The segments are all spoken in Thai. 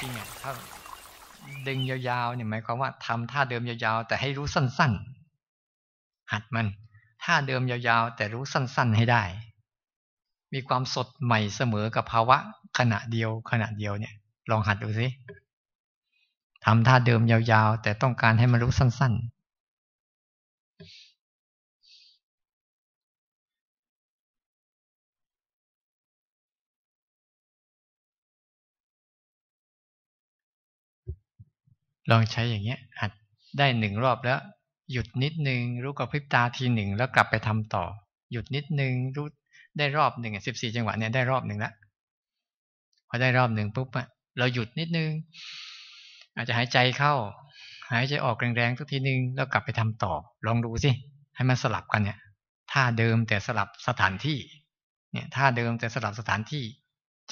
จริงๆอ่ะถ้าดึงยาวๆเนี่ยหมายความว่า ทำท่าเดิมยาวๆ แต่ให้รู้สั้นๆ หัดมันท่าเดิมยาวๆแต่รู้สั้นๆให้ได้ มีความสดใหม่เสมอกับภาวะ ขณะเดียว ขณะเดียวเนี่ย ลองหัดดูสิทำท่าเดิมยาวๆ แต่ต้องการให้มันรู้สั้น ๆลองใช้อย่างเงี้ยหัดได้หนึ่งรอบแล้ว หยุดนิดนึงรู้กับพริบตาทีหนึ่ง แล้วกลับไปทำต่อ หยุดนิดนึงรู้ ได้รอบหนึ่งสิบสี่จังหวะเนี่ยได้รอบหนึ่งละพอได้รอบหนึ่งปุ๊บอะเราหยุดนิดนึงอาจจะหายใจเข้า หายใจออกแรงๆทุกทีนึงแล้วกลับไปทำต่อ ลองดูสิ ให้มันสลับกันเนี่ยท่าเดิมแต่สลับสถานที่ เนี่ยท่าเดิมแต่สลับสถานที่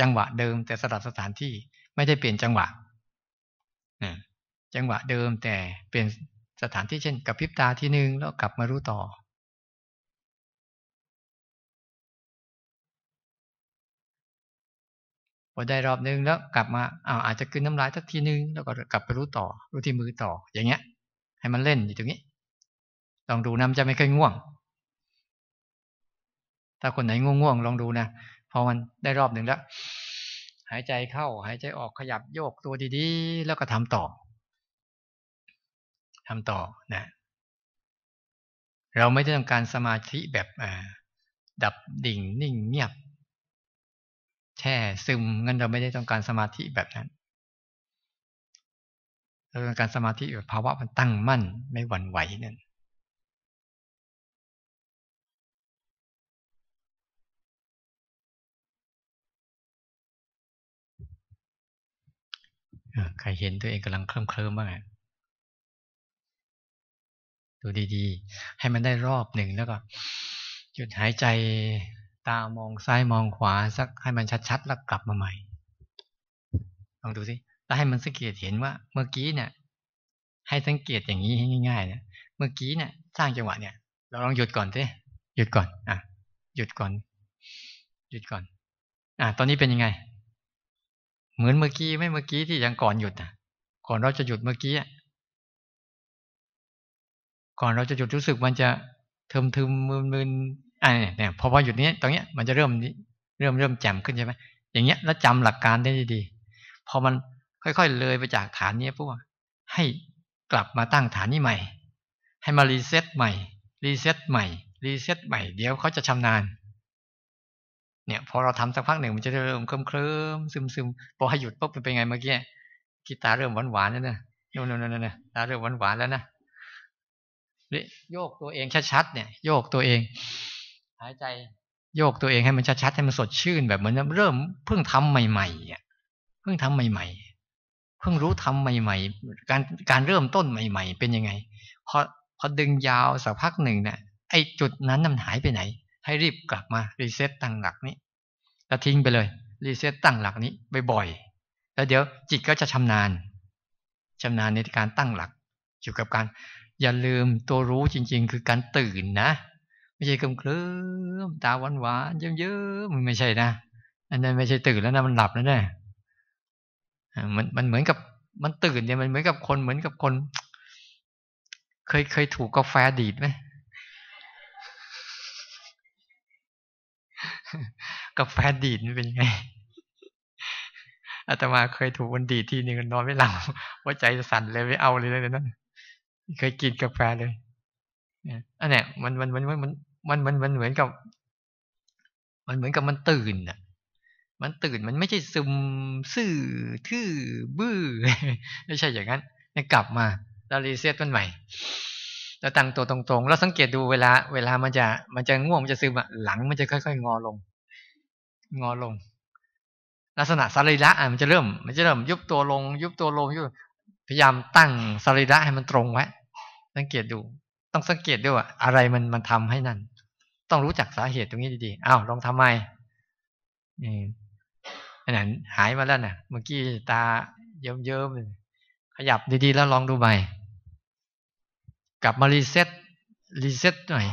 จังหวะเดิม แต่สลับสถานที่ไม่ได้เปลี่ยนจังหวะนะจังหวะเดิมแต่เปลี่ยนสถานที่เช่นกับพิบตาทีหนึ่งแล้วกลับมารู้ต่อพอได้รอบนึงแล้วกลับมาอ้าวอาจจะกินน้ำลายสักทีนึง แล้วก็กลับไปรู้ต่อรู้ที่มือต่ออย่างเงี้ย ให้มันเล่นอยู่ตรงนี้ลองดูนะมันจะไม่เคยง่วง ถ้าคนไหนง่วงๆลองดูนะพอมันได้รอบหนึ่งแล้ว หายใจเข้าหายใจออกขยับโยกตัวดีๆ แล้วก็ทำต่อทำต่อนะ เราไม่ได้ต้องการสมาธิแบบดับดิ่งนิ่งเงียบแช่ซึมงั้นเราไม่ได้ต้องการสมาธิแบบนั้นเราต้องการสมาธิแบบภาวะมันตั้งมั่นไม่หวั่นไหวนั่นใครเห็นตัวเองกำลังเคลิ้มๆบ้างอ่งดูดีๆ ให้มันได้รอบหนึ่งแล้วก็หยุดหายใจตามองซ้ายมองขวาสัก ให้มันชัดๆแล้วกลับมาใหม่ ลองดูสิแล้วให้มันสังเกตเห็นว่า เมื่อกี้เนี่ย ให้สังเกตอย่างนี้ให้ง่ายๆเนี่ยเมื่อกี้เนี่ย สร้างจังหวะเนี่ย เราลองหยุดก่อนสิหยุดก่อน อ่ะหยุดก่อน หยุดก่อน อ่ะตอนนี้เป็นยังไง เหมือนเมื่อกี้ไม่เมื่อกี้ที่ยังก่อนหยุดอ่ะก่อนเราจะหยุดเมื่อกี้อ่ะก่อนเราจะหยุดรู้สึกมันจะเทิมทึมมึนมึนอ่าเนี่ยพอพอหยุดนี้ ตรงเนี้ยมันจะเริ่มเริ่มเริ่มแจ่มขึ้นใช่ไหมอย่างเงี้ยแล้วจำหลักการได้ดีพอมันค่อยๆเลยไปจากฐานนี้พวกให้กลับมาตั้งฐานนี้ใหม่ ให้มารีเซ็ตใหม่ รีเซ็ตใหม่รีเซ็ตใหม่เดี๋ยวเขาจะชำนาญเนี่ยพอเราทำสักพักหนึ่งมันจะเริ่มเคลิ้มเคลิ้มซึมซึมพอให้หยุดปุ๊บเป็นไงเมื่อกี้กีตาร์เริ่มหวานหวานแล้วนะโน่นโน่นโน่นตาเริ่มหวานหวานแล้วนะโยกตัวเองชัดๆเนี่ยโยกตัวเองหายใจโยกตัวเองให้มันชัดๆให้มันสดชื่นแบบเหมือนเริ่มเพิ่งทำใหม่ ๆ อ่ะเพิ่งทำใหม่ๆ เพิ่งรู้ทำใหม่ๆ การการเริ่มต้นใหม่ ๆ เป็นยังไงพอพอดึงยาวสักพักหนึ่งเนี่ยไอ้จุดนั้นมันหายไปไหน ให้รีบกลับมารีเซ็ตตั้งหลักนี้ แล้วทิ้งไปเลยรีเซ็ตตั้งหลักนี้บ่อยๆแล้วเดี๋ยวจิตก็จะชำนาญชำนาญในการตั้งหลักอยู่กับการอย่าลืมตัวรู้จริง ๆ คือการตื่นนะ ไม่ใช่เคลิ้มตาหวานหวานเยิ้มมันไม่ใช่นะอันนั้นไม่ใช่ตื่นแล้วนะมันหลับแล้วนะมัน มันเหมือนกับ มันตื่นเนี่ยมันเหมือนกับคนเหมือนกับคน เคยเคยถูกกาแฟดีดไหมกาแฟดีดมันเป็นยังไงอาตมาเคยถูกมันดีดทีหนึ่งนอนไม่หลับว่าใจสั่นเลย ไม่เอาเลยเลยนั้นเคยกินกาแฟเลยอันนี้มันมันมันมันมันมันมันเหมือนกับ มันเหมือนกับมันตื่นอ่ะ มันตื่น มันไม่ใช่ซึมซื่อทื่อบื้อ ไม่ใช่อย่างนั้น กลับมาเรารีเซ็ตมันใหม่เราตั้งตัวตรงๆ เราสังเกตดูเวลาเวลามันจะ มันจะง่วง มันจะซึมอ่ะ หลังมันจะค่อยๆงอลง งอลง ลักษณะสรีระอ่ะมันจะเริ่ม มันจะเริ่มยุบตัวลง ยุบตัวลงยุบ พยายามตั้งสรีระให้มันตรงไว้สังเกตดู ต้องสังเกตด้วยว่า อะไรมันมันทำให้นั่น ต้องรู้จักสาเหตุตรงนี้ดีๆอ้าวลองทำไมอืมอันนั้น หายมาแล้วนะ่ะ เมื่อกี้ตาเยิ้มๆ ขยับดีๆ แล้วลองดูใหม่ กลับมารีเซ็ตรีเซ็ตหน่อย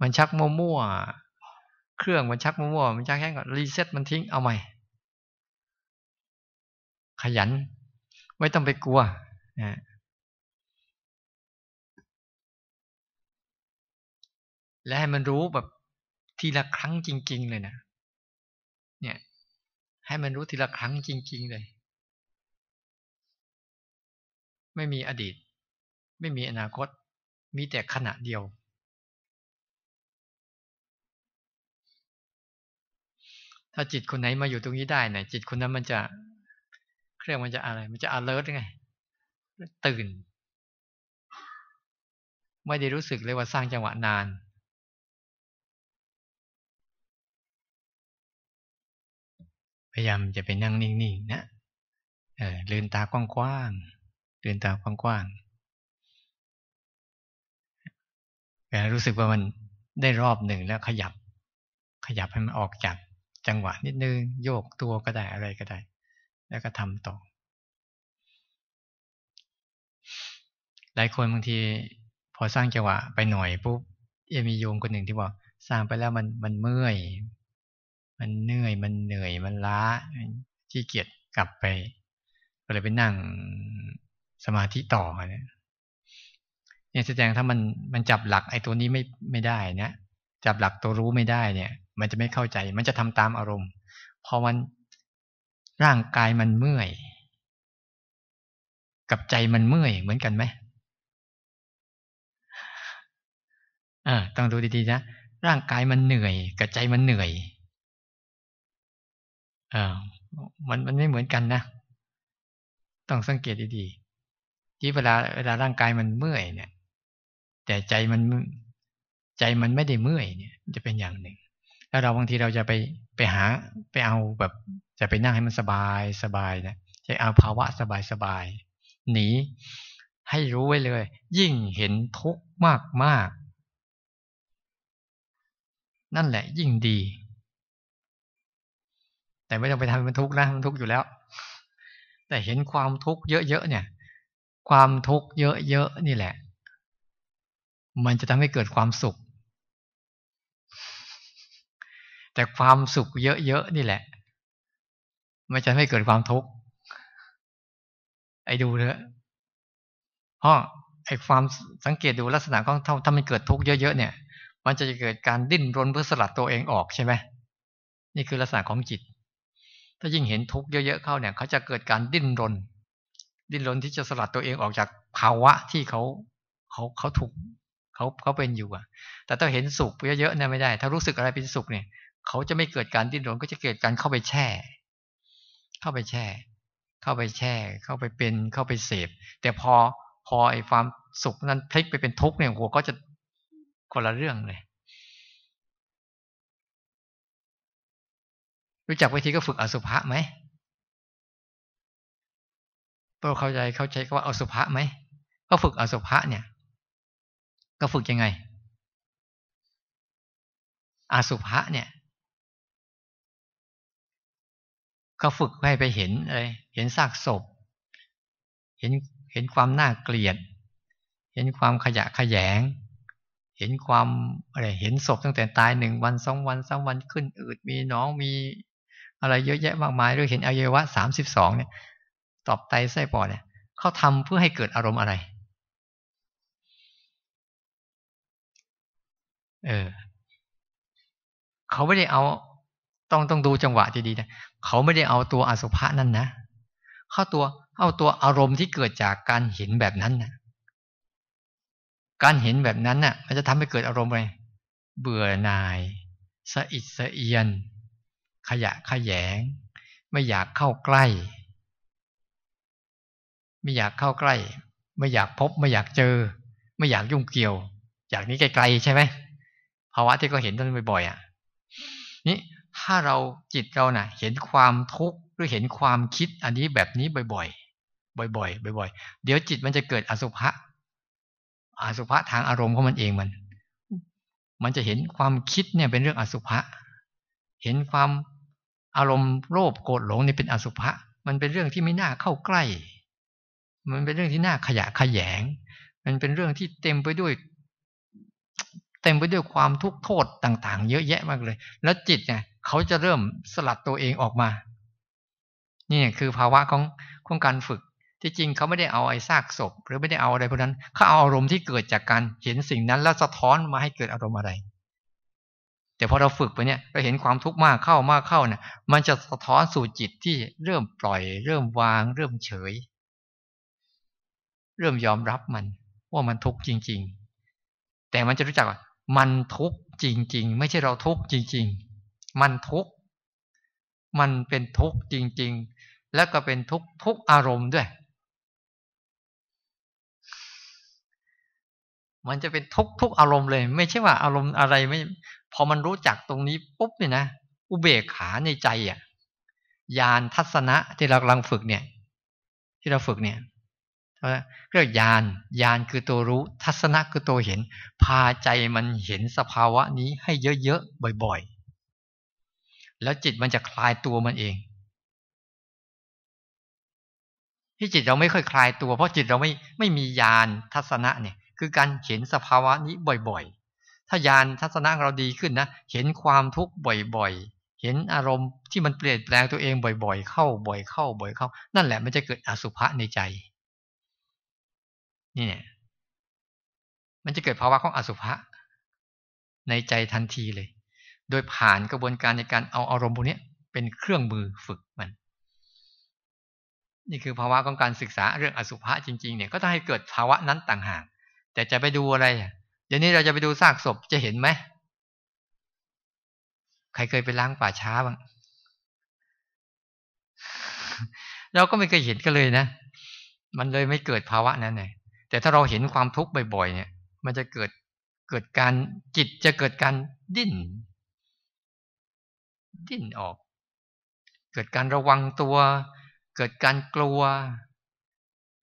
มันชักมั่วๆ เครื่องมันชักมั่วๆ มันชักแห้งก่อน รีเซ็ตมันทิ้ง เอาใหม่ ขยัน ไม่ต้องไปกลัวนะและให้มันรู้แบบทีละครั้งจริง ๆ เลยนะเนี่ย ให้มันรู้ทีละครั้งจริง ๆเลย ไม่มีอดีต ไม่มีอนาคต มีแต่ขณะเดียว ถ้าจิตคนไหนมาอยู่ตรงนี้ได้เนะี่ย จิตคนนั้นมันจะ เครื่องมันจะอะไร มันจะ alert ไง ตื่น ไม่ได้รู้สึกเลยว่าสร้างจังหวะนานพยายามจะไปนั่งนิ่งๆนะ เออลืนตากว้างๆลืนตากว้างๆแต่รู้สึกว่ามันได้รอบหนึ่งแล้วขยับ ขยับให้มันออกจากจังหวะ นิดนึงโยกตัวก็ได้อะไรก็ได้ แล้วก็ทำต่อหลายคนบางที พอสร้างจังหวะไปหน่อยปุ๊บยังมีโยมคนหนึ่งที่บอกสร้างไปแล้วมันมันเมื่อยมันเหนื่อยมันเหนื่อยมันล้าขี้เกียจกลับไปก็เลยไปนั่งสมาธิต่อเนี่ยเนี่ยแสดงถ้ามันมันจับหลัก ไอ้ตัวนี้ไม่ไม่ได้นะจับหลักตัวรู้ไม่ได้ เนี่ย มันจะไม่เข้าใจ มันจะทำตามอารมณ์พอมันร่างกายมันเมื่อย กับใจมันเมื่อยเหมือนกันไหมอ่าต้องดูดีๆนะร่างกายมันเหนื่อย กับใจมันเหนื่อยอ้าวมันมันไม่เหมือนกันนะ ต้องสังเกตดีๆ ที่เวลาเวลาร่างกายมันเมื่อยเนี่ย แต่ใจมันใจมันไม่ได้เมื่อยเนี่ยจะเป็นอย่างหนึ่ง แล้วเราบางทีเราจะไปไปหาไปเอาแบบ จะไปนั่งให้มันสบายสบายนะจะเอาภาวะสบายสบายหนีให้รู้ไว้เลย ยิ่งเห็นทุกข์มากมากนั่นแหละยิ่งดีแต่ไม่ต้องไปทำมันทุกข์นะมันทุกข์อยู่แล้ว แต่เห็นความทุกข์เยอะๆเนี่ย ความทุกข์เยอะๆนี่แหละ มันจะทำให้เกิดความสุข แต่ความสุขเยอะๆนี่แหละ มันจะไม่เกิดความทุกข์ไอ้ดูเถอะเพราะไอ้ความสังเกตดูลักษณะของาถ้ามันเกิดทุกข์เยอะๆเนี่ย มันจะเกิดการดิ้นรนเพื่อสลัดตัวเองออกใช่ไหมนี่คือลักษณะของจิตถ้ายิ่งเห็นทุกข์เยอะๆเข้า เนี่ยเขาจะเกิดการดิ้นรน ดิ้นรนที่จะสลัดตัวเองออกจากภาวะที่เขาเขาเขาถูกเขาเขาเป็นอยู่อ่ะ แต่ถ้าเห็นสุขเยอะๆเนี่ยไม่ได้ ถ้ารู้สึกอะไรเป็นสุขเนี่ย เขาจะไม่เกิดการดิ้นรนก็จะเกิดการเข้าไปแช่ เข้าไปแช่ เข้าไปแช่ เข้าไปเป็น เข้าไปเสพ แต่พอพอไอ้ความสุขนั้นพลิกไปเป็นทุกข์เนี่ยหัวก็จะคนละเรื่องเลยรู้จักวิธีก็ฝึกอสุภะไหมโตเข้าใจเข้าใจว่าอสุภะไหม ก็ฝึกอสุภะเนี่ย ก็ฝึกยังไง อสุภะเนี่ย ก็ฝึกให้ไปเห็นอะไรเห็นซากศพ เห็นเห็นความน่าเกลียดเห็นความขยะขยง เห็นความอะไรเห็นศพตั้งแต่ตายหนึ่งวันสองวันสามวันขึ้น อืดมีน้องมีอะไรเยอะแยะ มากมายหรือเห็นอวัยวะสามสิบสองเนี่ย ตอบไตไส้ปอดเนี่ย เขาทำเพื่อให้เกิดอารมณ์อะไรเออเขาไม่ได้เอาต้องต้องดูจังหวะดีๆนะเขาไม่ได้เอาตัวอสุภะนั่นนะเข้าตัวเอาตัวอารมณ์ที่เกิดจากการเห็นแบบนั้นนะการเห็นแบบนั้นนะ่ะมันจะทำให้เกิดอารมณ์อะไรเบื่อหน่ายสะอิดสะเอียนขยะขยงไม่อยากเข้าใกล้ ไม่อยากเข้าใกล้ ไม่อยากพบ ไม่อยากเจอ ไม่อยากยุ่งเกี่ยว อยากนี้ไกลๆใช่ไหมภาวะที่ก็เห็นท่านบ่อย ๆ อ่ะนี่ถ้าเราจิตเรานะ่ะ เห็นความทุกข์หรือเห็นความคิดอันนี้แบบนี้บ่อย ๆ บ่อยๆบ่อย ๆ เดี๋ยวจิตมันจะเกิดอสุภะอสุภะทางอารมณ์ของมันเองมันมันจะเห็นความคิดเนี่ยเป็นเรื่องอสุภะเห็นความอารมณ์โลภโกรธหลงนี่เป็นอสุภะ มันเป็นเรื่องที่ไม่น่าเข้าใกล้ มันเป็นเรื่องที่น่าขยะขยง มันเป็นเรื่องที่เต็มไปด้วย เต็มไปด้วยความทุกข์โทษต่างๆ เยอะแยะมากเลย แล้วจิตเนี่ย เขาจะเริ่มสลัดตัวเองออกมานี่คือภาวะของของการฝึก ที่จริงเขาไม่ได้เอาไอ้ซากศพหรือไม่ได้เอาอะไรพวกนั้นเขาเอาอารมณ์ที่เกิดจากการเห็นสิ่งนั้นแล้วสะท้อนมาให้เกิดอารมณ์อะไรแต่พอเราฝึกไปเนี่ยก็เห็นความทุกข์มากเข้ามากเข้าเนี่ยมันจะสะท้อนสู่จิตที่เริ่มปล่อย เริ่มวาง เริ่มเฉย เริ่มยอมรับมัน ว่ามันทุกข์จริง ๆ แต่มันจะรู้จักว่ามันทุกข์จริง ๆ ไม่ใช่เราทุกข์จริงๆ มันทุกข์มันเป็นทุกข์จริง ๆ แล้วก็เป็นทุกข์ทุกอารมณ์ด้วย มันจะเป็นทุกทุกอารมณ์เลย ไม่ใช่ว่าอารมณ์อะไรไม่พอมันรู้จักตรงนี้ปุ๊บเนี่ยนะอุเบกขาในใจอ่ะยานทัศนะที่เรากำลังฝึกเนี่ย ที่เราฝึกเนี่ยเรียกยาน ยานคือตัวรู้ทัศนะคือตัวเห็น พาใจมันเห็นสภาวะนี้ให้เยอะๆบ่อยๆ แล้วจิตมันจะคลายตัวมันเองที่จิตเราไม่ค่อยคลายตัว เพราะจิตเราไม่ไม่มียานทัศนะเนี่ย คือการเห็นสภาวะนี้บ่อยๆถ้ายานทัศนะเราดีขึ้นนะเห็นความทุกข์บ่อยๆ เห็นอารมณ์ที่มันเปลี่ยนแปลงตัวเองบ่อย ๆ เข้า บ่อยเข้า บ่อยเข้า นั่นแหละมันจะเกิดอสุภะในใจนี่เนี่ย มันจะเกิดภาวะของอสุภะในใจทันทีเลย โดยผ่านกระบวนการในการเอาอารมณ์พวกนี้เป็นเครื่องมือฝึกมัน นี่คือภาวะของการศึกษาเรื่องอสุภะจริงๆเนี่ย ก็ต้องให้เกิดภาวะนั้นต่างหากแต่จะไปดูอะไรเดี๋ยวนี้เราจะไปดูซากศพจะเห็นไหม ใครเคยไปล้างป่าช้าบ้าง เราก็ไม่เคยเห็นกันเลยนะ มันเลยไม่เกิดภาวะนั้นเลยแต่ถ้าเราเห็นความทุกข์บ่อย ๆ เนี่ย มันจะเกิดเกิดการจิตจะเกิดการดิ้นดิ้นออก เกิดการระวังตัว เกิดการกลัว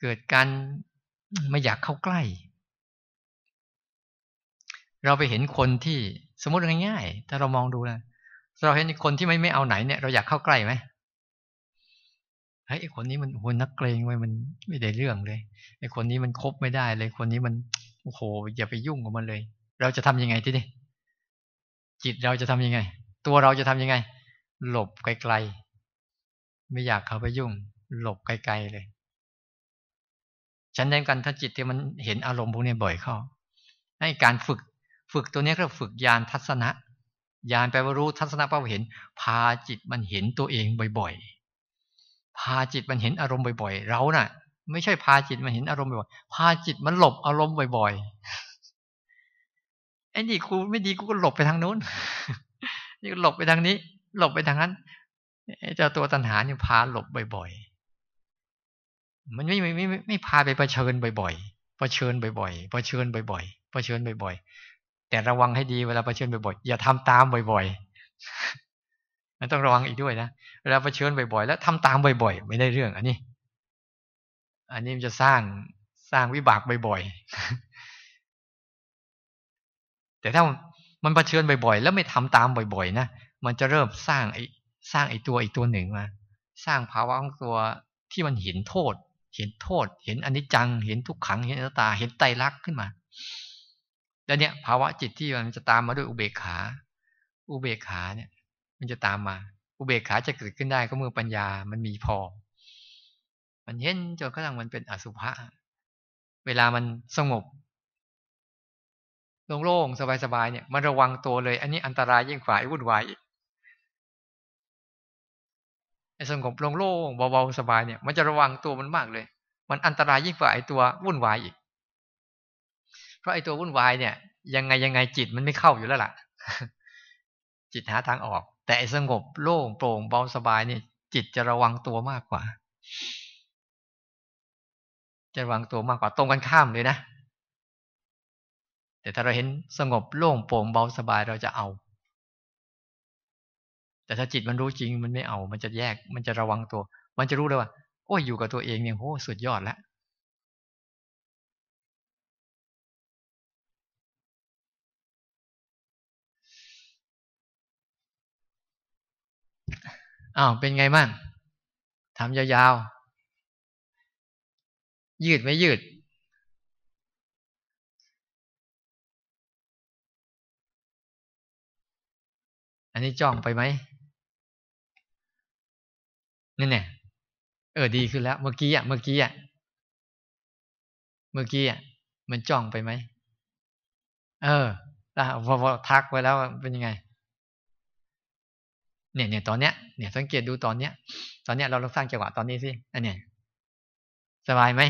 เกิดการไม่อยากเข้าใกล้เราไปเห็นคนที่สมมติง่ายๆ ถ้าเรามองดูนะ เราเห็นคนที่ไม่ไม่เอาไหนเนี่ยเราอยากเข้าใกล้ไหมเฮ้ยคนนี้มันโหนักเกรงไว้มันไม่ได้เรื่องเลยไอ้คนนี้มันคบไม่ได้เลย คนนี้มันโอ้โห อย่าไปยุ่งกับมันเลย เราจะทํำยังไงทีนี้จิตเราจะทํำยังไงตัวเราจะทํำยังไงหลบไกลๆไม่อยากเข้าไปยุ่ง หลบไกลๆเลย ฉันเดียวกันถ้าจิต ที่มันเห็นอารมณ์พวกนี้บ่อยเข้าให้การฝึกฝึกตัวนี้ก็ฝึกยานทัศนะ ยานแปลว่ารู้ทัศนะแปลว่าเห็น พาจิตมันเห็นตัวเองบ่อยๆพาจิตมันเห็นอารมณ์บ่อยๆ เรานะ่ะ ไม่ใช่พาจิตมันเห็นอารมณ์บ่อยๆพาจิตมันหลบอารมณ์บ่อยๆไอ้นี่กูไม่ดีกูก็หลบไปทางนู้น นี่หลบไปทางนี้ หลบไปทางนั้นเจ้าตัวตัณหาเนี่ยพาหลบบ่อยๆมันไม่ไม่ไม่ไม่พาไปเผชิญบ่อยๆเผชิญบ่อยๆเผชิญบ่อยๆเผชิญบ่อยๆแต่ระวังให้ดีเวลาเผชิญบ่อยๆอย่าทำตามบ่อยๆ มันต้องระวังอีกด้วยนะเวลาเผชิญบ่อยๆแล้วทำตามบ่อย ๆ ไม่ได้เรื่อง อันนี้ อันนี้มันจะสร้างสร้างวิบากบ่อยๆ แต่ถ้ามันเผชิญบ่อยๆ แล้วไม่ทำตามบ่อยๆนะมันจะเริ่มสร้างไอ้สร้างไอ้ตัวอีกตัวหนึ่งมาสร้างภาวะของตัวที่มันเห็นโทษ เห็นโทษ เห็นอนิจจังเห็นทุกขังเห็นอนัตตาเห็นไตรลักษณ์ขึ้นมาแล้วเนี่ยภาวะจิตที่มันจะตามมาด้วยอุเบกขา อุเบกขาเนี่ย มันจะตามมา อุเบกขาจะเกิดขึ้นได้ก็เมื่อปัญญามันมีพอ มันเห็นจนกระทั่งมันเป็นอสุภะ เวลามันสงบโล่งๆสบายๆเนี่ยมันระวังตัวเลย อันนี้อันตรายยิ่งกว่าวุ่นวายไอ้สงบโล่งๆเบาๆสบายเนี่ย มันจะระวังตัวมันมากเลย มันอันตรายยิ่งกว่าไอ้ตัววุ่นวายอีกราะไอ้ตัววุ่นวายเนี่ย ยังไงยังไง จิตมันไม่เข้าอยู่แล้วล่ะ จิตหาทางออก แต่สงบโล่งโปร่งเบาสบายเนี่ยจิตจะระวังตัวมากกว่า จะระวังตัวมากกว่าตรงกันข้ามเลยนะ แต่ถ้าเราเห็นสงบโล่งโปร่งเบาสบายเราจะเอา แต่ถ้าจิตมันรู้จริงมันไม่เอา มันจะแยก มันจะระวังตัว มันจะรู้เลยว่า โอ้ยอยู่กับตัวเองเนี่ยโห สุดยอดแล้วอ้าวเป็นไงมั่งทำยาวๆ ยืดไม่ยืด อันนี้จ้องไปไหมนี่เนี่ย เออดีขึ้นแล้ว เมื่อกี้อ่ะ เมื่อกี้อ่ะ เมื่อกี้อ่ะ มันจ้องไปไหมเออ้วพอทักไว้แล้วเป็นยังไงเนี่ยเนี่ยตอนเนี้ยเนี่ยสังเกตดูตอนเนี้ย ตอนเนี้ย เราลองสร้างจังหวะตอนนี้สิอันเนี้ยสบายไหม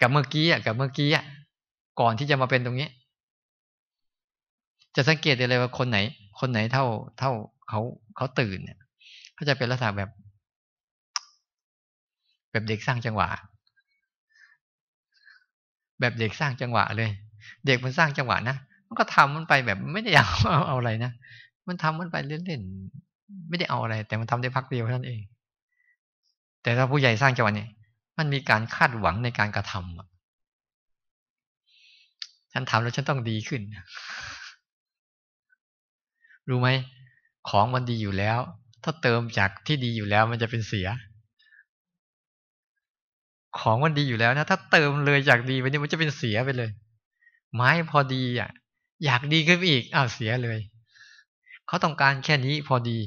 กับเมื่อกี้อ่ะกับเมื่อกี้อ่ะก่อนที่จะมาเป็นตรงนี้ จะสังเกตได้เลยว่าคนไหน คนไหนเท่าเท่าเขา เขาตื่นเนี่ยเขาจะเป็นลักษณะแบบ แบบเด็กสร้างจังหวะ แบบเด็กสร้างจังหวะเลย เด็กมันสร้างจังหวะนะมันก็ทำมันไปแบบไม่ได้อยากเอาอะไรนะมันทำมันไปเล่นไม่ได้เอาอะไร แต่มันทำได้พักเดียวเท่านั้นเอง แต่ถ้าผู้ใหญ่สร้างจังหวะเนี่ยมันมีการคาดหวังในการกระทำฉันทำแล้วฉันต้องดีขึ้น รู้ไหม ของมันดีอยู่แล้ว ถ้าเติมจากที่ดีอยู่แล้วมันจะเป็นเสีย ของมันดีอยู่แล้วนะถ้าเติมเลยจากดีไปนี่มันจะเป็นเสียไปเลย ไม้พอดีอ่ะ อยากดีขึ้นอีกอ้าว เสียเลยเขาต้องการแค่นี้พอดี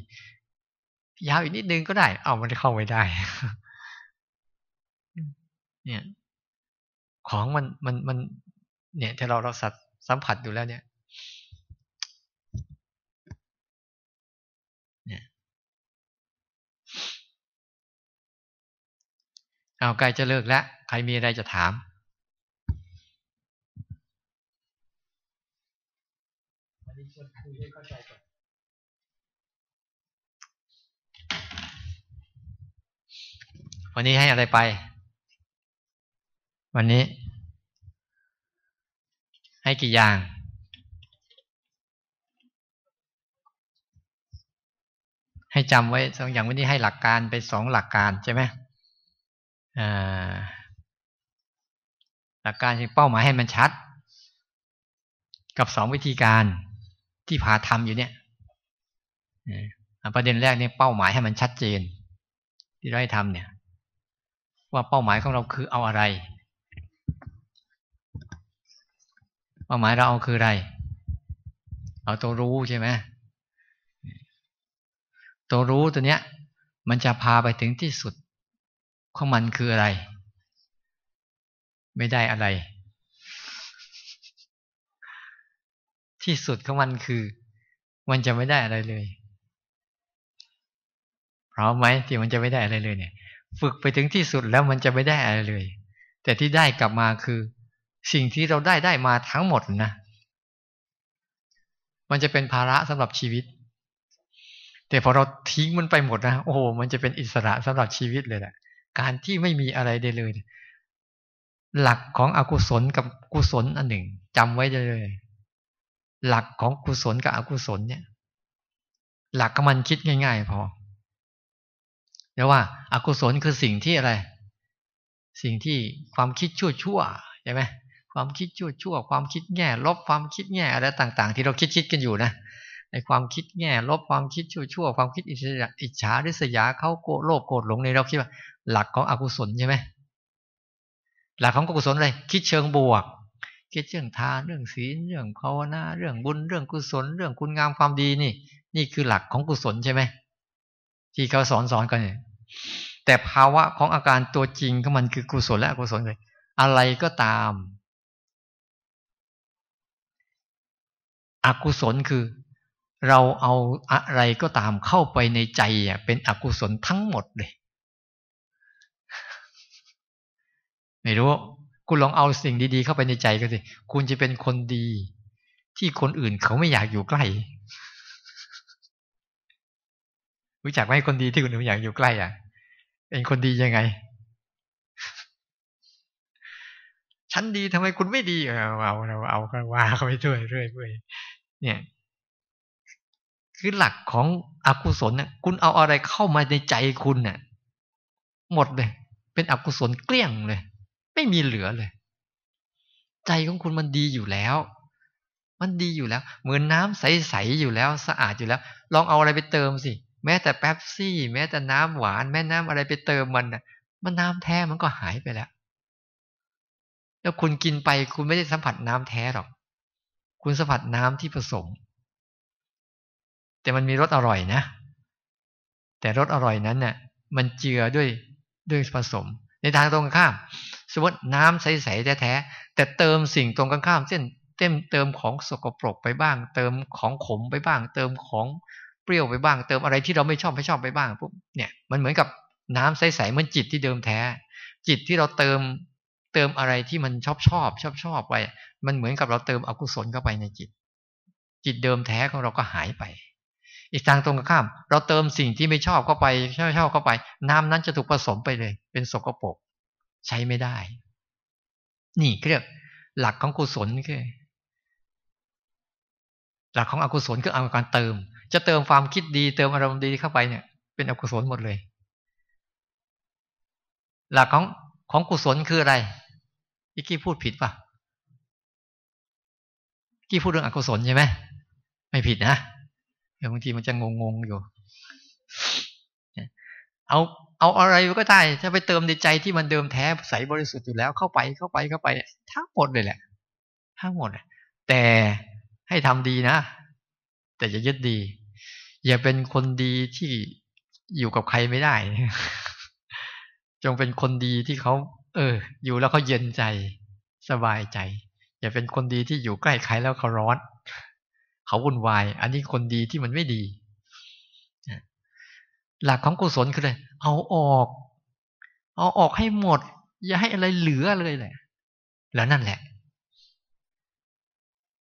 ยาวอีกนิดนึงก็ได้ เอามันเข้าไปได้เนี่ยของมันมันมัน เนี่ยถ้าเราเราสัตสัมผัสดูแล้ว เนี่ยเนี่ย เอาใกล้จะเลิกแล้ว ใครมีอะไรจะถามวันนี้ให้อะไรไป วันนี้ ให้กี่อย่าง ให้จำไว้ สองอย่างวันนี้ให้หลักการไปสองหลักการใช่ไหมหลักการคือเป้าหมายให้มันชัด กับสองวิธีการที่พาทำอยู่เนี่ยประเด็นแรกเนี่ยเป้าหมายให้มันชัดเจนที่เราให้ทำเนี่ยว่าเป้าหมายของเราคือเอาอะไร เป้าหมายเราเอาคืออะไรเอาตัวรู้ใช่ไหมตัวรู้ตัวเนี้ย มันจะพาไปถึงที่สุด ของมันคืออะไร ไม่ได้อะไร ที่สุดของมันคือ มันจะไม่ได้อะไรเลยพร้อมไหมที่มันจะไม่ได้อะไรเลยเนี่ยฝึกไปถึงที่สุดแล้วมันจะไม่ได้อะไรเลย แต่ที่ได้กลับมาคือ สิ่งที่เราได้ได้มาทั้งหมดนะมันจะเป็นภาระสำหรับชีวิต แต่พอเราทิ้งมันไปหมดนะโอ้โหมันจะเป็นอิสระสำหรับชีวิตเลยแหละการที่ไม่มีอะไรได้เลย หลักของอกุศลกับกุศลอันหนึ่ง จำไว้เลย หลักของกุศลกับอกุศลเนี่ย หลักก็มันคิดง่ายๆ พอเรียกว่าอากุศลคือสิ่งที่อะไร สิ่งที่ความคิดชั่วชั่วใช่ไหมความคิดชั่วชั่วความคิดแง่ลบความคิดแง่อะไรต่าง ๆ ที่เราคิดคิดกันอยู่นะ ในความคิดแง่ลบความคิดชั่วชั่วความคิดอิจฉาริษยาเขาโกโลภโกรธหลงในเราคิดว่า หลักของอกุศลใช่ไหมหลักของอกุศลอะไรคิดเชิงบวก คิดเรื่องทานเรื่องศีลเรื่องภาวนาเรื่องบุญเรื่องกุศล เรื่องคุณงามความดีนี่นี่คือหลักของกุศลใช่ไหมที่เขาสอนสอนกันเนี่ยแต่ภาวะของอาการตัวจริงของมันคือกุศลและอกุศลเลยอะไรก็ตามอกุศลคือ เราเอาอะไรก็ตามเข้าไปในใจ อ่ะ เป็นอกุศลทั้งหมดเลย ไม่รู้ คุณลองเอาสิ่งดีๆเข้าไปในใจ ก็สิคุณจะเป็นคนดี ที่คนอื่นเขาไม่อยากอยู่ใกลู้้จักไหมคนดีที่คุณหนูอยากอยู่ใกล้อ่ะ เป็นคนดียังไง ฉันดีทำไมคุณไม่ดี เอา เอาเอาก็ว่า เขาไปเรื่อยเรื่อยเนี่ย คือหลักของอกุศลเนี่ย คุณเอาอะไรเข้ามาในใจคุณเนี่ยหมดเลย เป็นอกุศลเกลี้ยงเลย ไม่มีเหลือเลย ใจของคุณมันดีอยู่แล้ว มันดีอยู่แล้ว เหมือนน้าใสๆอยู่แล้ว สะอาดอยู่แล้ว ลองเอาอะไรไปเติมสิแม้แต่แป๊บซี่ แม้แต่น้ำหวาน แม่น้ำอะไรไปเติมมันน่ะมันน้ำแท้มันก็หายไปแล้วแล้วคุณกินไปคุณไม่ได้สัมผัสน้ำแท้หรอก คุณสัมผัสน้ำที่ผสม แต่มันมีรสอร่อยนะ แต่รสอร่อยนั้นเนี่ยมันเจือด้วยด้วยผสม ในทางตรงข้าม สมมติน้ำใสๆแท้ๆแต่เติมสิ่งตรงกันข้ามเช่นเต็มเติมของสกปรกไปบ้าง เติมของขมไปบ้างเติมของเปรี้ยวไปบ้างเติมอะไรที่เราไม่ชอบไม่ชอบไปบ้างปุ๊บเนี่ย มันเหมือนกับน้ำใสๆเหมือนจิตที่เดิมแท้ จิตที่เราเติมเติมอะไรที่มันชอบชอบชอบชอบไปมันเหมือนกับเราเติมอกุศลเข้าไปในจิต จิตเดิมแท้ของเราก็หายไป อีกทางตรงข้าม เราเติมสิ่งที่ไม่ชอบเข้าไปชอบชอบเข้าไป น้ำนั้นจะถูกผสมไปเลย เป็นสกปรกใช้ไม่ได้ นี่เรียกหลักของกุศลคือหลักของอกุศลคือเอาการเติมจะเติมความคิดดีเติมอารมณ์ดีเข้าไปเนี่ย เป็นอกุศลหมดเลยหลักของของกุศลคืออะไร อีกกี้พูดผิดปะกี้พูดเรื่องอกุศลใช่ไหมไม่ผิดนะเดี๋ยวบางทีมันจะงงๆอยู่ เอาเอาอะไรก็ได้ถ้าไปเติมในใจที่มันเดิมแท้ใสบริสุทธิ์อยู่แล้วเข้าไปเข้าไปเข้าไป ทั้งหมดเลยแหละทั้งหมดแต่ให้ทำดีนะแต่อย่ายึดดี อย่าเป็นคนดีที่อยู่กับใครไม่ได้จงเป็นคนดีที่เขาเออ อยู่แล้วเขาเย็นใจ สบายใจ อย่าเป็นคนดีที่อยู่ใกล้ใครแล้วเขาร้อนเขาวุ่นวาย อันนี้คนดีที่มันไม่ดีหลักของกุศลคืออะไรเอาออก เอาออกให้หมด อย่าให้อะไรเหลือเลยแหละ แล้วนั่นแหละ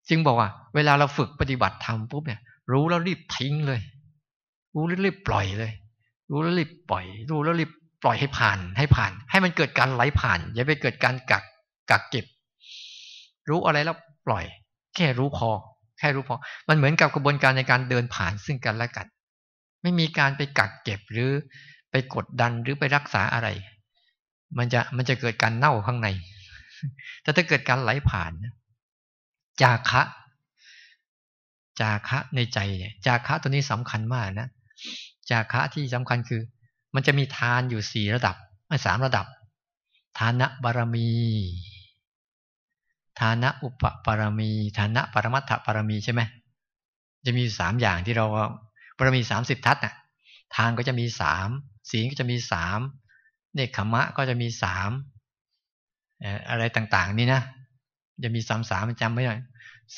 จึงบอกว่าเวลาเราฝึกปฏิบัติธรรมปุ๊บเนี่ยรู้แล้วรีบทิ้งเลย รู้แล้วรีบปล่อยเลย รู้แล้วรีบปล่อย รู้แล้วรีบปล่อยให้ผ่านให้ผ่าน ให้มันเกิดการไหลผ่าน อย่าไปเกิดการกักกักเก็บ รู้อะไรแล้วปล่อย แค่รู้พอแค่รู้พอ มันเหมือนกับกระบวนการในการเดินผ่าน ซึ่งกันและกันไม่มีการไปกักเก็บหรือไปกดดันหรือไปรักษาอะไร มันจะมันจะเกิดการเน่าข้างในแต่ถ้าเกิดการไหลผ่านจาคะจาคะในใจเนี่ยจาคะตัวนี้สำคัญมากนะ จาคะที่สำคัญคือ มันจะมีทานอยู่สี่ระดับไม่สามระดับฐานะบารมีฐานะอุปปารมีฐานะ ปรมัตถปารมีใช่ไหมจะมีสามอย่างที่เราบารมีสามสิบทัศน์น่ะทานก็จะมีสามศีลก็จะมีสามเนคขมะก็จะมีสามอะไรต่างๆนี่นะ จะมีสามสามจำไม่ได้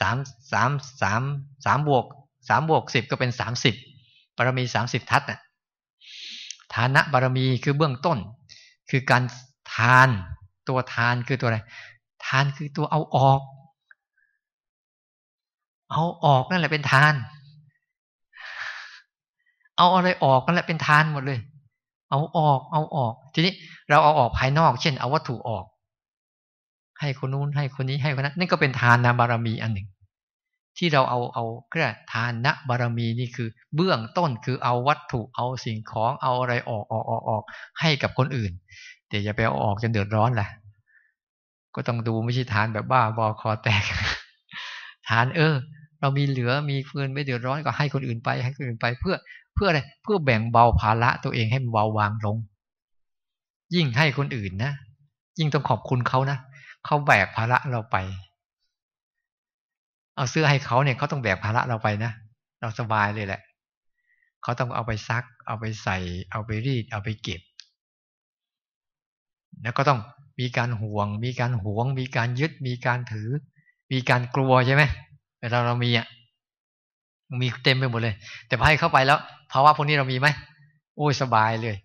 สามสามสามสามบวกสามบวกสิบก็เป็นสามสิบบารมีสามสิบทัศน์ฐานะบารมีคือเบื้องต้น คือการทานตัวทานคือตัวอะไร ทานคือตัวเอาออก เอาออกนั่นแหละเป็นทาน เอาอะไรออกนั่นแหละเป็นทานหมดเลย เอาออก เอาออก ทีนี้เราเอาออกภายนอก เช่นเอาวัตถุออกให้คนนู้นให้คนนี้ให้คนนั้นนั่นก็เป็นทานนบารมีอันหนึ่ง ที่เราเอาเอาก็ีทานนบารมีนี่คือ เบื้องต้นคือเอาวัตถุเอาสิ่งของเอาอะไรออกออกออกออกให้กับคนอื่นแต่อย่าไปเอาออกจนเดือดร้อนแหละก็ต้องดูไม่ใช่ ทานแบบบ้าบอคอแตกทานเออ เรามีเหลือมีเฟื่อนไม่เดือดร้อนก็ให้คนอื่นไป ให้คนอื่นไปเพื่อเพื่ออะไรเพื่อแบ่งเบาภาระตัวเองให้เบาวางลงยิ่งให้คนอื่นนะยิ่งต้องขอบคุณเขานะเขาแบกภาระเราไป เอาเสื้อให้เขาเนี่ย เขาต้องแบกภาระเราไปนะ เราสบายเลยแหละ เขาต้องเอาไปซัก เอาไปใส่ เอาไปรีด เอาไปเก็บ แล้วก็ต้องมีการห่วง มีการหวง มีการยึด มีการถือ มีการกลัวใช่ไหมเวลาเรามีอ่ะ มีเต็มไปหมดเลย แต่พอให้เข้าไปแล้วภาวะพวกนี้เรามีไหมโอ้ยสบายเลย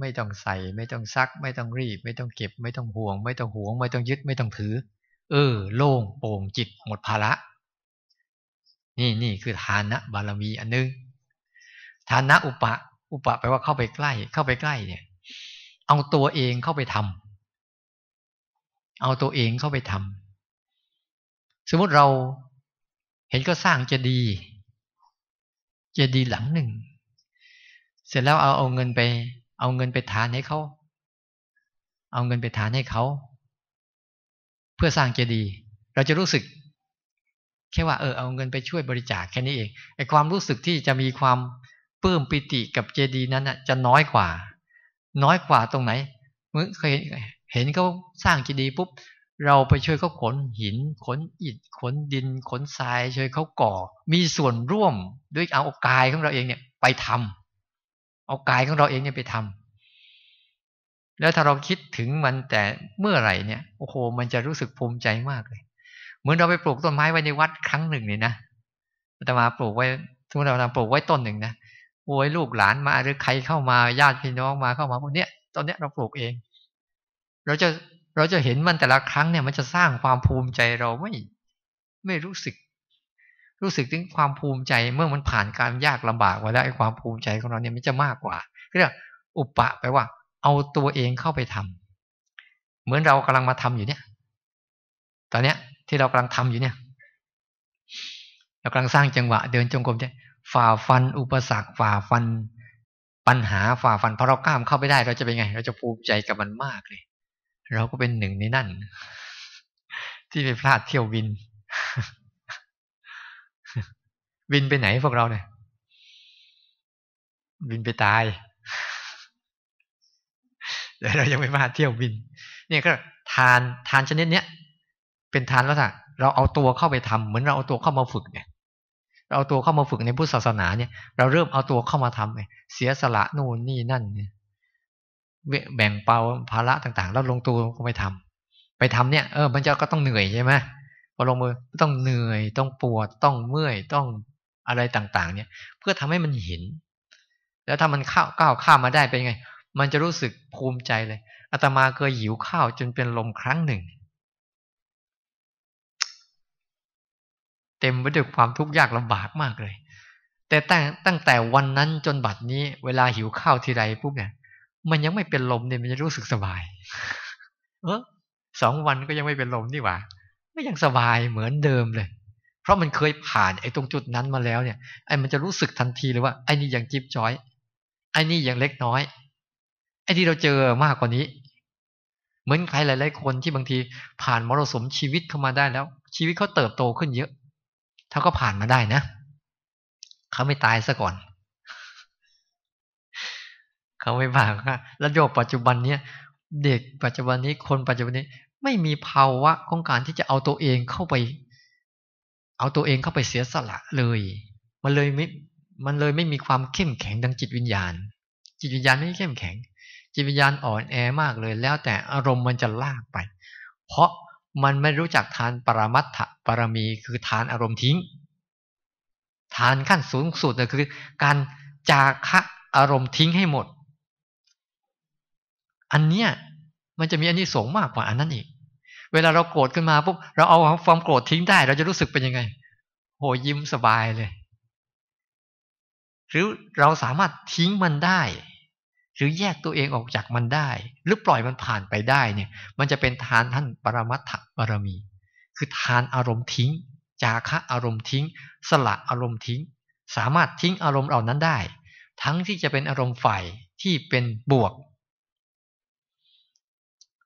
ไม่ต้องใส่ ไม่ต้องซัก ไม่ต้องรีบ ไม่ต้องเก็บ ไม่ต้องห่วง ไม่ต้องห่วง ไม่ต้องยึด ไม่ต้องถือ เออโล่งโปร่งจิต หมดภาระนี่นี่คือฐานะบารมี อันนึงฐานะ อุปะอุปะแปลว่าเข้าไปใกล้ เข้าไปใกล้ เนี่ย เอาตัวเองเข้าไปทำ เอาตัวเองเข้าไปทำ สมมติเรา เห็นก็สร้างเจดีย์เจดีย์หลังหนึ่ง เสร็จแล้วเอาเอาเงินไปเอาเงินไปทานให้เขา เอาเงินไปทานให้เขา เพื่อสร้างเจดีย์ เราจะรู้สึก แค่ว่าเออเอาเงินไปช่วยบริจาคแค่นี้เอง ไอความรู้สึกที่จะมีความปลื้มปิติกับเจดีย์นั้นน่ะจะน้อยกว่า น้อยกว่าตรงไหน เมื่อเคยเห็นเขาสร้างเจดีย์ปุ๊บ เราไปช่วยเขาขนหิน ขนอิฐ ขนดิน ขนทราย ช่วยเขาก่อ มีส่วนร่วมด้วยเอากายของเราเองเนี่ยไปทำเอากายของเราเองเนี่ยไปทำ แล้วถ้าเราคิดถึงมันแต่เมื่อไหร่เนี่ยโอ้โหมันจะรู้สึกภูมิใจมากเลย เหมือนเราไปปลูกต้นไม้ไว้ในวัดครั้งหนึ่งเนี่ยนะแต่มาปลูกไว้ทุกเราปลูกไว้ต้นหนึ่งนะ โอ้ยลูกหลานมาหรือใครเข้ามาญาติพี่น้องมาเข้ามาพวกเนี้ยตอนเนี้ยเราปลูกเอง เราจะเราจะเห็นมันแต่ละครั้งเนี่ย มันจะสร้างความภูมิใจเราไม่ไม่รู้สึกรู้สึกถึงความภูมิใจเมื่อมันผ่านการยากลำบากมาได้ความภูมิใจของเราเนี่ยมันจะมากกว่าเรียกอุปะแปลว่า เอาตัวเองเข้าไปทำ เหมือนเรากำลังมาทำอยู่เนี่ย ตอนเนี้ย ที่เรากำลังทำอยู่เนี่ย เรากำลังสร้างจังหวะ เดินจงกรมเนี่ยฝ่าฟันอุปสรรค ฝ่าฟัน ปัญหาฝ่าฟันพอเรากล้ามเข้าไปได้เราจะเป็นไง เราจะภูมิใจกับมันมากเลย เราก็เป็นหนึ่งในนั่นที่ไปพลาดเที่ยวบินบินไปไหนพวกเราเนี่ยบินไปตายเดี๋ยวเรายังไม่มาเที่ยวบิน เนี่ยก็ทานทานชนิด เนี้ยเป็นทานแล้วสณะเราเอาตัวเข้าไปทำ เหมือนเราเอาตัวเข้ามาฝึกเนี่ย เราเอาตัวเข้ามาฝึกในพุทธศาสนาเนี่ย เราเริ่มเอาตัวเข้ามาทำเยเสียสละนู่นนี่นั่นเนี่ยแบ่งเปาภาระต่าง ๆ แล้วลงตัวก็ไปทำ ไปทำเนี่ยเออมันจะก็ต้องเหนื่อยใช่ไหมพอลงมือต้องเหนื่อยต้องปวดต้องเมื่อยต้องอะไรต่างๆเนี่ยเพื่อทำให้มันเห็นแล้วถ้ามันข้าวก้าวข้ามมาได้เป็นไง มันจะรู้สึกภูมิใจเลยอาตมาเคยหิวข้าวจนเป็นลมครั้งหนึ่ง เต็มไปด้วยความทุกข์ยากลำบากมากเลย แต่ตั้งตั้งแต่วันนั้นจนบัดนี้ เวลาหิวข้าวทีไรปุ๊บเนี่ยมันยังไม่เป็นลมเนี่ยมันจะรู้สึกสบาย เออสองวันก็ยังไม่เป็นลมนี่หว่าก็ยังสบายเหมือนเดิมเลยเพราะมันเคยผ่านไอ้ตรงจุดนั้นมาแล้วเนี่ยไอ้มันจะรู้สึกทันทีเลยว่าไอ้นี่ยังจิ๊บจ้อย ไอ้นี่ยังเล็กน้อย ไอ้ที่เราเจอมากกว่านี้ เหมือนใครหลาย ๆ คนที่บางที ผ่านมรสุมชีวิตเข้ามาได้แล้ว ชีวิตเขาเติบโตขึ้นเยอะถ้าก็ผ่านมาได้นะเขาไม่ตายซะก่อนเขาไม่ผ่านค่ะแล้วโยกปัจจุบันเนี้ยเด็กปัจจุบันนี้คนปัจจุบันนี้ไม่มีภาวะของการที่จะเอาตัวเองเข้าไปเอาตัวเองเข้าไปเสียสละเลย มันเลยไม่มันเลยไม่มีความเข้มแข็งดังจิตวิญญาณ จิตวิญญาณไม่เข้มแข็ง จิตวิญญาณอ่อนแอมากเลย แล้วแต่อารมณ์มันจะลากไป เพราะมันไม่รู้จักทานปรมัตถปรมีคือทานอารมณ์ทิ้ง ทานขั้นสูงสุดนยคือ การจาคะอารมณ์ทิ้งให้หมด อันเนี้ยมันจะมีอันนี้สงมากกว่าอันนั้นอีกเวลาเราโกรธขึ้นมาปุ๊บเราเอาความโกรธทิ้งได้ เราจะรู้สึกเป็นยังไง โหยิ้มสบายเลย หรือเราสามารถทิ้งมันได้ หรือแยกตัวเองออกจากมันได้ หรือปล่อยมันผ่านไปได้เนี่ย มันจะเป็นทานท่านปรมัตถบารมี คือทานอารมณ์ทิ้ง จาคะอารมณ์ทิ้ง สละอารมณ์ทิ้ง สามารถทิ้งอารมณ์เหล่านั้นได้ ทั้งที่จะเป็นอารมณ์ฝ่ายที่เป็นบวก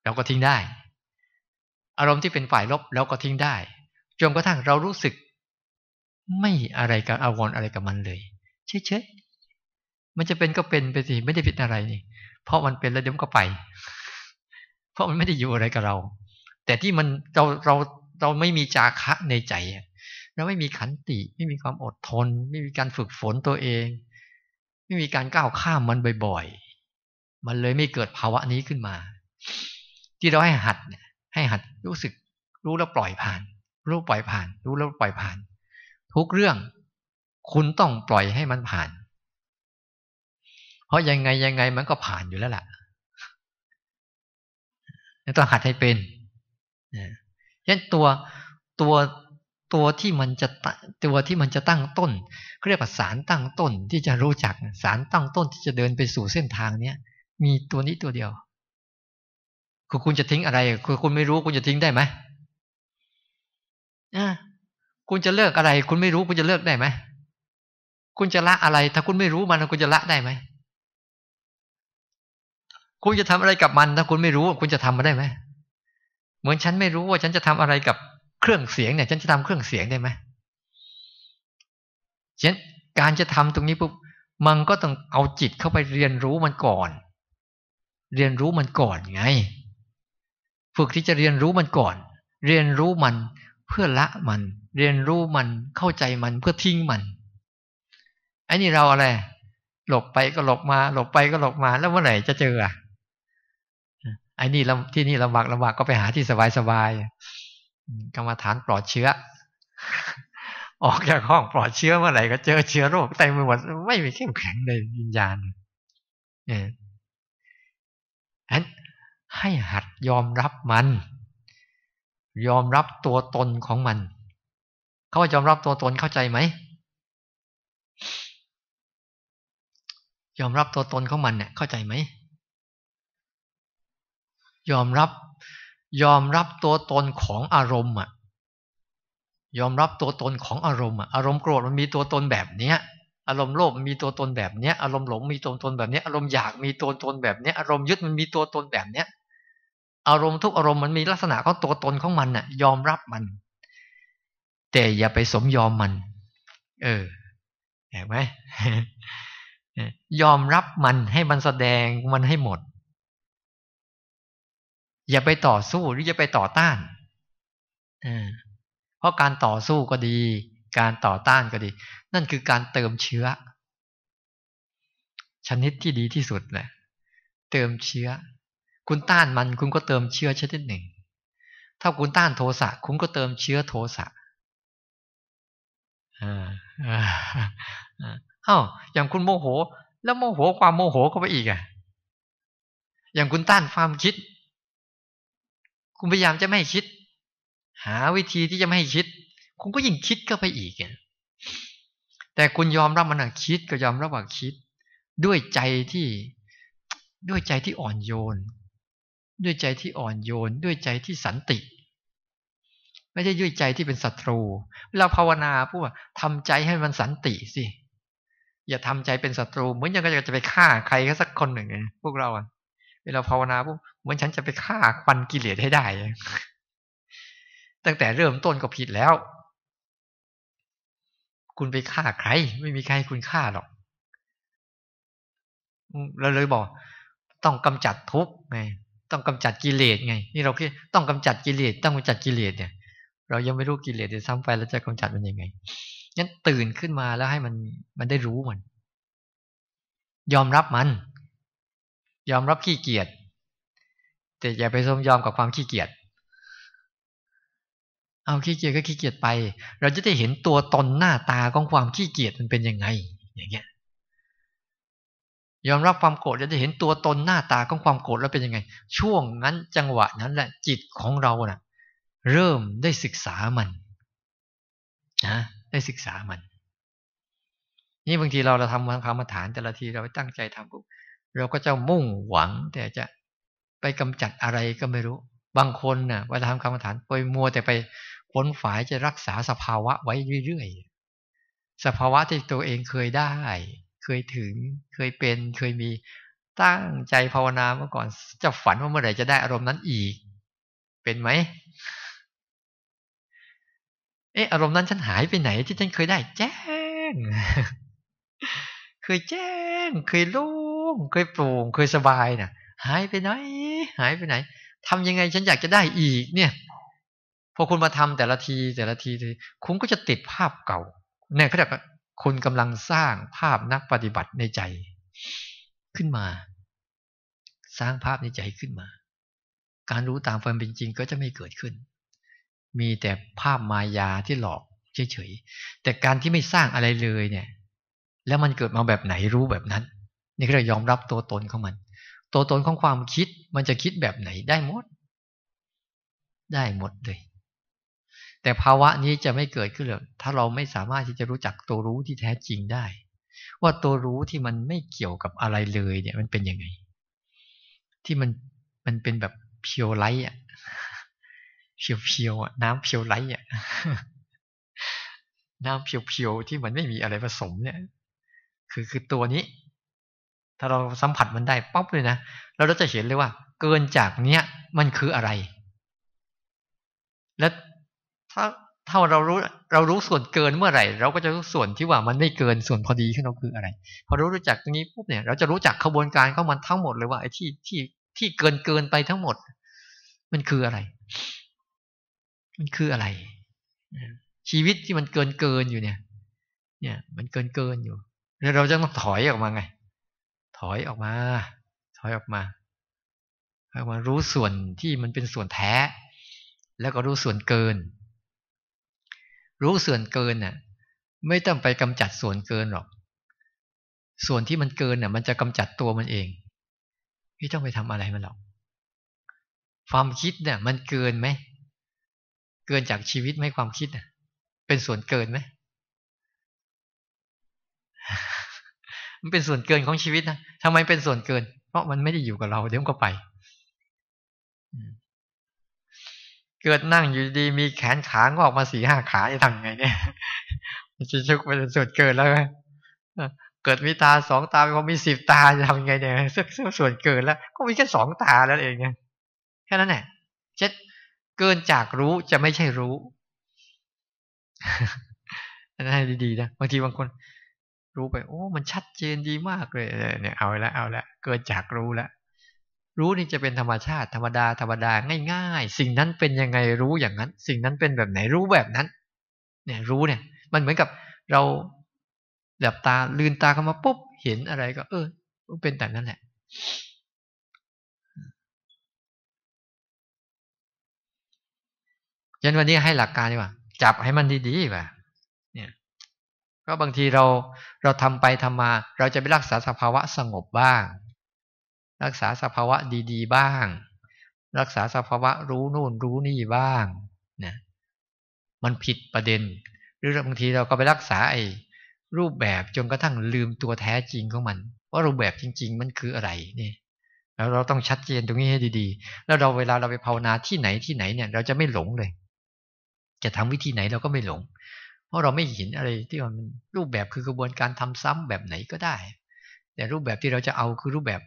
เราก็ทิ้งได้อารมณ์ที่เป็นฝ่ายลบเราก็ทิ้งได้ จนกระทั่งเรารู้สึก ไม่อะไรกับอาวรอะไรกับมันเลยเฉยๆมันจะเป็นก็เป็นไปสิ ไม่ได้ผิดอะไรนี่ เพราะมันเป็นแล้วเดี๋ยวก็ไป เพราะมันไม่ได้อยู่อะไรกับเรา แต่ที่มันเราเราเราไม่มีจาคะในใจ เราไม่มีขันติ ไม่มีความอดทน ไม่มีการฝึกฝนตัวเอง ไม่มีการก้าวข้ามมันบ่อยๆ มันเลยไม่เกิดภาวะนี้ขึ้นมา ที่เราให้หัดเนี่ยให้หัดรู้สึกรู้แล้วปล่อยผ่าน รู้ปล่อยผ่าน รู้แล้วปล่อยผ่าน ทุกเรื่องคุณต้องปล่อยให้มันผ่าน เพราะยังไงยังไงมันก็ผ่านอยู่แล้วล่ะต้องหัดให้เป็นยันตัวตัวตัวที่มันจะตัวที่มันจะตั้งต้นเรียกว่าสารตั้งต้นที่จะรู้จักสารตั้งต้นที่จะเดินไปสู่เส้นทางเนี้ยมีตัวนี้ตัวเดียวคือคุณจะทิ้งอะไรคือคุณไม่รู้ คุณจะทิ้งได้ไหมคุณจะเลิกอะไร คุณไม่รู้ คุณจะเลิกได้ไหมคุณจะละอะไรถ้าคุณไม่รู้มันคุณจะละได้ไหมคุณจะทำอะไรกับมันถ้าคุณไม่รู้คุณจะทำมันได้ไหมเหมือนฉันไม่รู้ว่าฉันจะทำอะไรกับเครื่องเสียง เนี่ย ฉันจะทำเครื่องเสียงได้ไหมฉะนั้นการจะทำตรงนี้ปุ๊บ มันก็ต้องเอาจิตเข้าไปเรียนรู้มันก่อน เรียนรู้มันก่อนไงึกที่จะเรียนรู้มันก่อน เรียนรู้มันเพื่อละมัน เรียนรู้มันเข้าใจมันเพื่อทิ้งมัน ไอ้นี่เราอะไรหลบไปก็หลบมา หลบไปก็หลบมาแล้วเมื่อไหร่จะเจออไอ้นี่ที่นี่ลำบากลำบากก็ไปหาที่สบายสบายกรรมฐานปลอดเชื้อ ออกจากห้องปลอดเชื้อเมื่อไหร่ก็เจอเชื้อโรคเต็มไปหมดไม่มีเข้มแข็งเลยวิญญาณเนี่ยอันให้หัดยอมรับมัน ยอมรับตัวตนของมัน เขายอมรับตัวตนเข้าใจไหม ยอมรับตัวตนของมันเนี่ยเข้าใจไหมยอมรับยอมรับตัวตนของอารมณ์อ่ะยอมรับตัวตนของอารมณ์อ่ะอารมณ์โกรธมันมีตัวตนแบบเนี้ยอารมณ์โลภมีตัวตนแบบเนี้ย อารมณ์หลงมีตัวตนแบบเนี้ยอารมณ์อยากมีตัวตนแบบเนี้ยอารมณ์ยึดมันมีตัวตนแบบเนี้ยอารมณ์ทุกอารมณ์มันมีลักษณะของตัวตนของมันน่ะ ยอมรับมัน แต่อย่าไปสมยอมมัน เออเห็นไหมยอมรับมันให้มันแสดงมันให้หมด อย่าไปต่อสู้หรืออย่าไปต่อต้านเพราะการต่อสู้ก็ดี การต่อต้านก็ดี นั่นคือการเติมเชื้อ ชนิดที่ดีที่สุดหละเติมเชื้อคุณต้านมันคุณก็เติมเชื้อชนิดหนึ่ง ถ้าคุณต้านโทสะคุณก็เติมเชื้อโทสะเอ้า อย่างคุณโมโห แล้วโมโหความโมโหก็ไปอีกอ่ะอย่างคุณต้านความคิด คุณพยายามจะไม่คิด หาวิธีที่จะไม่ให้คิด คุณก็ยิ่งคิดก็ไปอีกอ่ะแต่คุณยอมรับมันอะคิด ก็ยอมรับว่าคิด ด้วยใจที่ด้วยใจที่อ่อนโยนด้วยใจที่อ่อนโยนด้วยใจที่สันติ ไม่ใช่ด้วยใจที่เป็นศัตรูเวลาภาวนาพูดว่าทำใจให้มันสันติสิอย่าทำใจเป็นศัตรู เหมือนอย่างจะไปฆ่าใครก็สักคนหนึ่งไงพวกเราเวลาภาวนาปุ๊บเหมือนฉันจะไปฆ่าควันกิเลสให้ได้ตั้งแต่เริ่มต้นก็ผิดแล้ว คุณไปฆ่าใคร ไม่มีใครคุณฆ่าหรอกเราเลยบอก ต้องกำจัดทุกข์ไงต้องกำจัดกิเลสไงนี่เราคิดต้องกำจัดกิเลสต้องกำจัดกิเลสเนี่ย เรายังไม่รู้กิเลสจะซ้ำไปเราจะกำจัดมันยังไงงั้นตื่นขึ้นมาแล้วให้มันมันได้รู้มันยอมรับมัน ยอมรับขี้เกียจแต่อย่าไปสมยอมกับความขี้เกียจเอาขี้เกียจก็ขี้เกียจไป เราจะได้เห็นตัวตนหน้าตาของความขี้เกียจมันเป็นยังไง อย่างเงี้ยยอมรับความโกรธเราจะเห็นตัวตนหน้าตาของความโกรธแล้วเป็นยังไง ช่วงนั้นจังหวะนั้นแหละจิตของเรานะ่ะ เริ่มได้ศึกษามันนะได้ศึกษามัน นี่บางทีเราเราทำคำฐาน แต่ละทีเราไปตั้งใจทำปุ๊บเราก็จะมุ่งหวัง แต่จะไปกำจัดอะไรก็ไม่รู้ บางคนนะ่ะเวลาทำคำฐาน ไปมัวแต่ไปขนฝ่ายจะรักษาสภาวะไว้เรื่อยๆ สภาวะที่ตัวเองเคยได้คยถึงเคยเป็นเคยมีตั้งใจภาวนาเมื่อก่อน จะฝันว่าเมื่อไหร่จะได้อารมณ์นั้นอีก เป็นไหมเอออารมณ์นั้นฉันหายไปไหน ที่ฉันเคยได้แจ้ง เคยแจ้ง เคยโล่งเคยโปร่งเคยสบายนะ่ะ หายไปไหนหายไปไหน ทำยังไงฉันอยากจะได้อีก เนี่ยพอคุณมาทำแต่ละที แต่ละทีคุณก็จะติดภาพเก่าเนี่ยเขาเรียกว่าคุณกำลังสร้างภาพนักปฏิบัติในใจ ขึ้นมา สร้างภาพในใจขึ้นมา การรู้ตามความเป็นจริงก็จะไม่เกิดขึ้น มีแต่ภาพมายาที่หลอกเฉยๆ แต่การที่ไม่สร้างอะไรเลยเนี่ย แล้วมันเกิดมาแบบไหนรู้แบบนั้น นี่เรายอมรับตัวตนของมัน ตัวตนของความคิด มันจะคิดแบบไหนได้หมด ได้หมดเลยแต่ภาวะนี้จะไม่เกิดขึ้นเลย ถ้าเราไม่สามารถที่จะรู้จักตัวรู้ที่แท้จริงได้ ว่าตัวรู้ที่มันไม่เกี่ยวกับอะไรเลย เนี่ย มันเป็นยังไง ที่มันมันเป็นแบบ เพียวไลท์อ่ะเพียวเพียวอ่ะน้ำเพียวไลท์อ่ะน้ำเพียวๆที่มันไม่มีอะไรผสมเนี่ย คือคือตัวนี้ ถ้าเราสัมผัสมันได้ป๊อปเลยนะแล้วเราจะเห็นเลยว่า เกินจากเนี้ย มันคืออะไรและถ้าถ้าเรารู้ เรารู้ส่วนเกินเมื่อไหร่เราก็จะรู้ส่วนที่ว่ามันไม่เกินส่วนพอดีของเราคืออะไร พอรู้รู้จักตรงนี้ปุ๊บเนี่ย เราจะรู้จักขบวนการเข้ามันทั้งหมดเลยว่าไอ้ที่ที่ที่เกินเกินไปทั้งหมด มันคืออะไร มันคืออะไร ชีวิตที่มันเกินเกินอยู่เนี่ย เนี่ย มันเกินเกินอยู่ แล้วเราจะต้องถอยออกมาไง ถอยออกมา ถอยออกมาออกมารู้ส่วนที่มันเป็นส่วนแท้ แล้วก็รู้ส่วนเกินรู้ส่วนเกินน่ะไม่ต้องไปกำจัดส่วนเกินหรอก ส่วนที่มันเกินน่ะ มันจะกำจัดตัวมันเองไม่ต้องไปทำอะไรมันหรอกความคิดเนี่ย มันเกินไหม เกินจากชีวิตไหมความคิดน่ะเป็นส่วนเกินไหมมันเป็นส่วนเกินของชีวิตนะทำไมเป็นส่วนเกิน เพราะมันไม่ได้อยู่กับเรา เดี๋ยวก็ไปเกิดนั่งอยู่ดีมีแขนขางอกมาสี่ห้าขาจะทำไง เนี่ยจะชุกไปนสุดเกิดแล้วเกิดมีตาสองตาพอมีสิบตาจะทำไง เนี่ยส่วนเกิดแล้วก็มีแค่สองตาแล้วเองไงแค่นั้นแหละเช็ดเกินจากรู้จะไม่ใช่รู้อันนั้นให้ ดีๆนะบางทีบางคน รู้ไป โอ้ มันชัดเจนดีมากเลยเนี่ย เอาละเอาละเกินจากรู้แล้วรู้นี่จะเป็นธรรมชาติธรรมดา ธรรมดาง่ายๆ สิ่งนั้นเป็นยังไงรู้อย่างนั้น สิ่งนั้นเป็นแบบไหนรู้แบบนั้น เนี่ย รู้เนี่ย มันเหมือนกับเราหลับตาลืนตาเข้ามาปุ๊บ เห็นอะไรก็เออเป็นแต่นั้นแหละยันวันนี้ให้หลักการดีกว่า จับให้มันดีๆว่าเนี่ย ก็บางทีเราเราทำไปทำมา เราจะไปรักษาสภาวะสงบบ้างรักษาสภาวะดี ๆ บ้าง รักษาสภาวะรู้นู่น รู้นี่บ้างนะมันผิดประเด็น หรือบางทีเราก็ไปรักษาไอ้รูปแบบจนกระทั่งลืมตัวแท้จริงของมัน ว่ารูปแบบจริง ๆ มันคืออะไรนี่แล้วเราต้องชัดเจนตรงนี้ให้ ดีๆ แล้วเราเวลาเราไปภาวนาที่ไหนที่ไหนเนี่ย เราจะไม่หลงเลย จะทำวิธีไหนเราก็ไม่หลง เพราะเราไม่เห็นอะไร ที่มันรูปแบบคือกระบวนการทำซ้ำแบบไหนก็ได้ แต่รูปแบบที่เราจะเอาคือรูปแบบ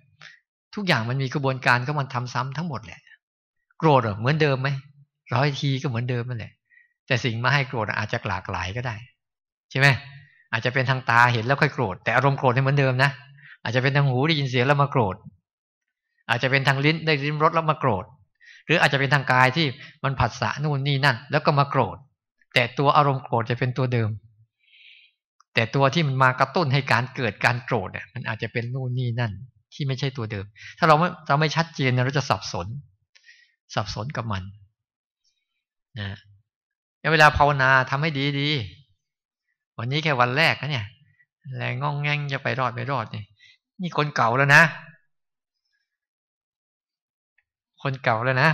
ทุกอย่างมันมีกระบวนการก็มันทำซ้ำทั้งหมดแหละโกรธเหมือนเดิมไหมร้อยทีก็เหมือนเดิมนั่นแหละ แต่สิ่งมาให้โกรธอาจจะหลากหลายก็ได้ ใช่ไหมอาจจะเป็นทางตาเห็นแล้วค่อยโกรธแต่อารมณ์โกรธเหมือนเดิมนะอาจจะเป็นทางหูได้ยินเสียงแล้วมาโกรธอาจจะเป็นทางลิ้นได้ลิ้มรสแล้วมาโกรธหรืออาจจะเป็นทางกายที่มันผัสสะนู่นนี่นั่น แล้วก็มาโกรธ แต่ตัวอารมณ์โกรธจะเป็นตัวเดิม แต่ตัวที่มันมากระตุ้นให้การเกิดการโกรธเนี่ยมันอาจจะเป็นนู่นนี่นั่นที่ไม่ใช่ตัวเดิม ถ้าเราไม่เราไม่ชัดเจนเราจะสับสน สับสนกับมันนะเวลาภาวนาทำให้ดีดีวันนี้แค่วันแรกนะเนี่ยแรงงองแงงจะไปรอดไปรอดนี่ นี่คนเก่าแล้วนะ คนเก่าแล้วนะ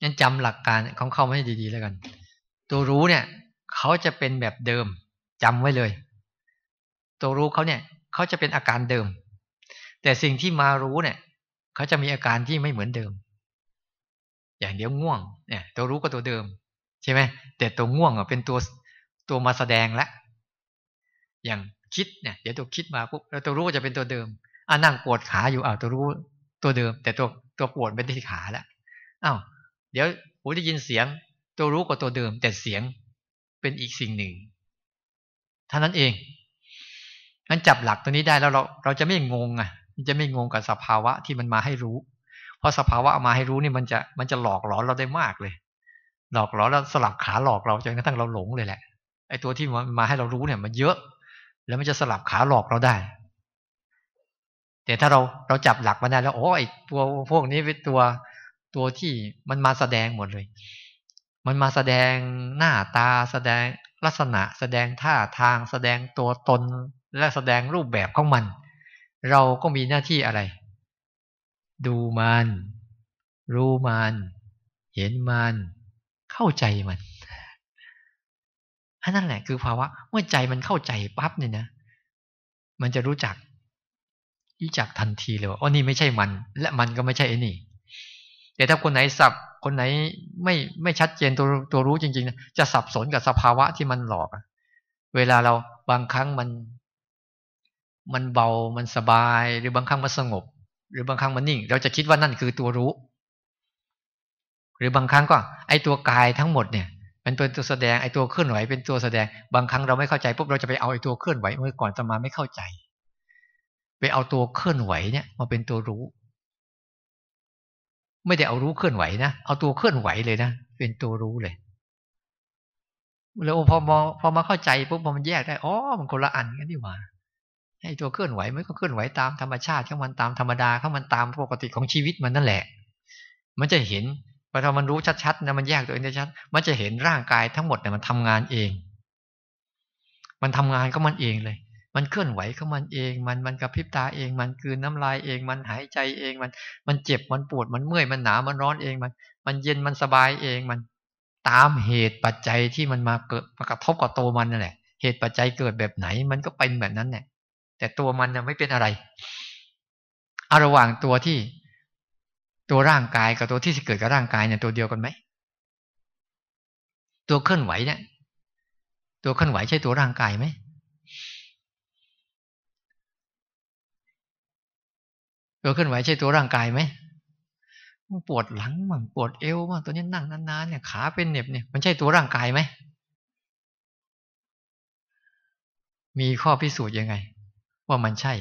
งั้นจำหลักการของเขาให้ดีๆแล้วกัน ตัวรู้เนี่ย เขาจะเป็นแบบเดิมจำไว้เลย ตัวรู้เขาเนี่ยเขาจะเป็นอาการเดิม แต่สิ่งที่มารู้เนี่ย เขาจะมีอาการที่ไม่เหมือนเดิม อย่างเดียวง่วง เนี่ย ตัวรู้ก็ตัวเดิม ใช่ไหม แต่ตัวง่วงอ่ะเป็นตัวตัวมาแสดงละ อย่างคิด เนี่ย เดี๋ยวตัวคิดมาปุ๊บ แล้วตัวรู้ก็จะเป็นตัวเดิม อ่านั่งปวดขาอยู่อ้าวตัวรู้ตัวเดิม แต่ตัวตัวปวดเป็นที่ขาแล้วอ้าว เดี๋ยวหูได้ยินเสียง ตัวรู้ก็ตัวเดิม แต่เสียงเป็นอีกสิ่งหนึ่งเท่านั้นเองนั้นจับหลักตัวนี้ได้แล้ว เราเราจะไม่งงอ่ะจะไม่งงกับสภาวะที่มันมาให้รู้ เพราะสภาวะมาให้รู้นี่มันจะมันจะหลอกหลอนเราได้มากเลยหลอกหลอนแล้วสลับขาหลอกเราจนกระทั่งเราหลงเลยแหละ ไอ้ตัวที่มันมาให้เรารู้เนี่ย มันเยอะ แล้วมันจะสลับขาหลอกเราได้แต่ถ้าเราเราจับหลักมาได้แล้วโอ้ไอ้ตัวพวกนี้เป็นตัวตัวที่มันมาแสดงหมดเลย มันมาแสดงหน้าตาแสดงลักษณะแสดงท่าทางแสดงตัวตนและแสดงรูปแบบของมัน เราก็มีหน้าที่อะไร ดูมันรู้มันเห็นมันเข้าใจมันอันนั้นแหละคือภาวะ เมื่อใจมันเข้าใจปั๊บเนี่ยนะ มันจะรู้จักรู้จักทันทีเลยว่าอ๋อนี่ไม่ใช่มัน และมันก็ไม่ใช่ไอ้นี่แต่ถ้าคนไหนสับคนไหนไม่ไม่ชัดเจน ตัวตัวรู้จริงๆนะจะสับสนกับสภาวะที่มันหลอกเวลาเราบางครั้งมันมันเบา มันสบาย หรือบางครั้งมันสงบ หรือบางครั้งมันนิ่ง เราจะคิดว่านั่นคือตัวรู้ หรือบางครั้งก็ไอตัวกายทั้งหมดเนี่ยมันเป็นตัวแสดง ไอตัวเคลื่อนไหวเป็นตัวแสดง บางครั้งเราไม่เข้าใจปุ๊บ เราจะไปเอาไอตัวเคลื่อนไหวเมื่อก่อนจะมาไม่เข้าใจ ไปเอาตัวเคลื่อนไหวเนี่ย มาเป็นตัวรู้ ไม่ได้เอารู้เคลื่อนไหวนะ เอาตัวเคลื่อนไหวเลยนะ เป็นตัวรู้เลย แล้วพอมาพอมาเข้าใจปุ๊บพอมันแยกได้ อ๋อ มันคนละอันกันนี่หว่าให้ตัวเคลื่อนไหวมันก็เคลื่อนไหวตามธรรมชาติของมันตามธรรมดาของมันตามปกติของชีวิตมันนั่นแหละ มันจะเห็นพอทามันรู้ชัดๆนะมันแยกตัวเองได้ชัด มันจะเห็นร่างกายทั้งหมดเนี่ยมันทำงานเอง มันทำงานก็มันเองเลย มันเคลื่อนไหวก็มันเอง มันมันกระพริบตาเอง มันคืนน้ำลายเอง มันหายใจเอง มันมันเจ็บ มันปวด มันเมื่อย มันหนา มันร้อนเอง มัน มันเย็น มันสบายเอง มันตามเหตุปัจจัยที่มันมาเกิดมากระทบกับตัวมันนั่นแหละ เหตุปัจจัยเกิดแบบไหน มันก็เป็นแบบนั้นเนี่ยแต่ตัวมันไม่เป็นอะไรเอาระหว่างตัวที่ตัวร่างกายกับตัวที่เกิดกับร่างกายเนี่ย ตัวเดียวกันไหม ตัวเคลื่อนไหวเนี่ย ตัวเคลื่อนไหวใช่ตัวร่างกายไหม ตัวเคลื่อนไหวใช่ตัวร่างกายไหมปวดหลังมั่งปวดเอวมั่งตัวนี้นั่งนานๆเนี่ยขาเป็นเหน็บเนี่ยมันใช่ตัวร่างกายไหม มีข้อพิสูจน์ยังไงว่ามันใช่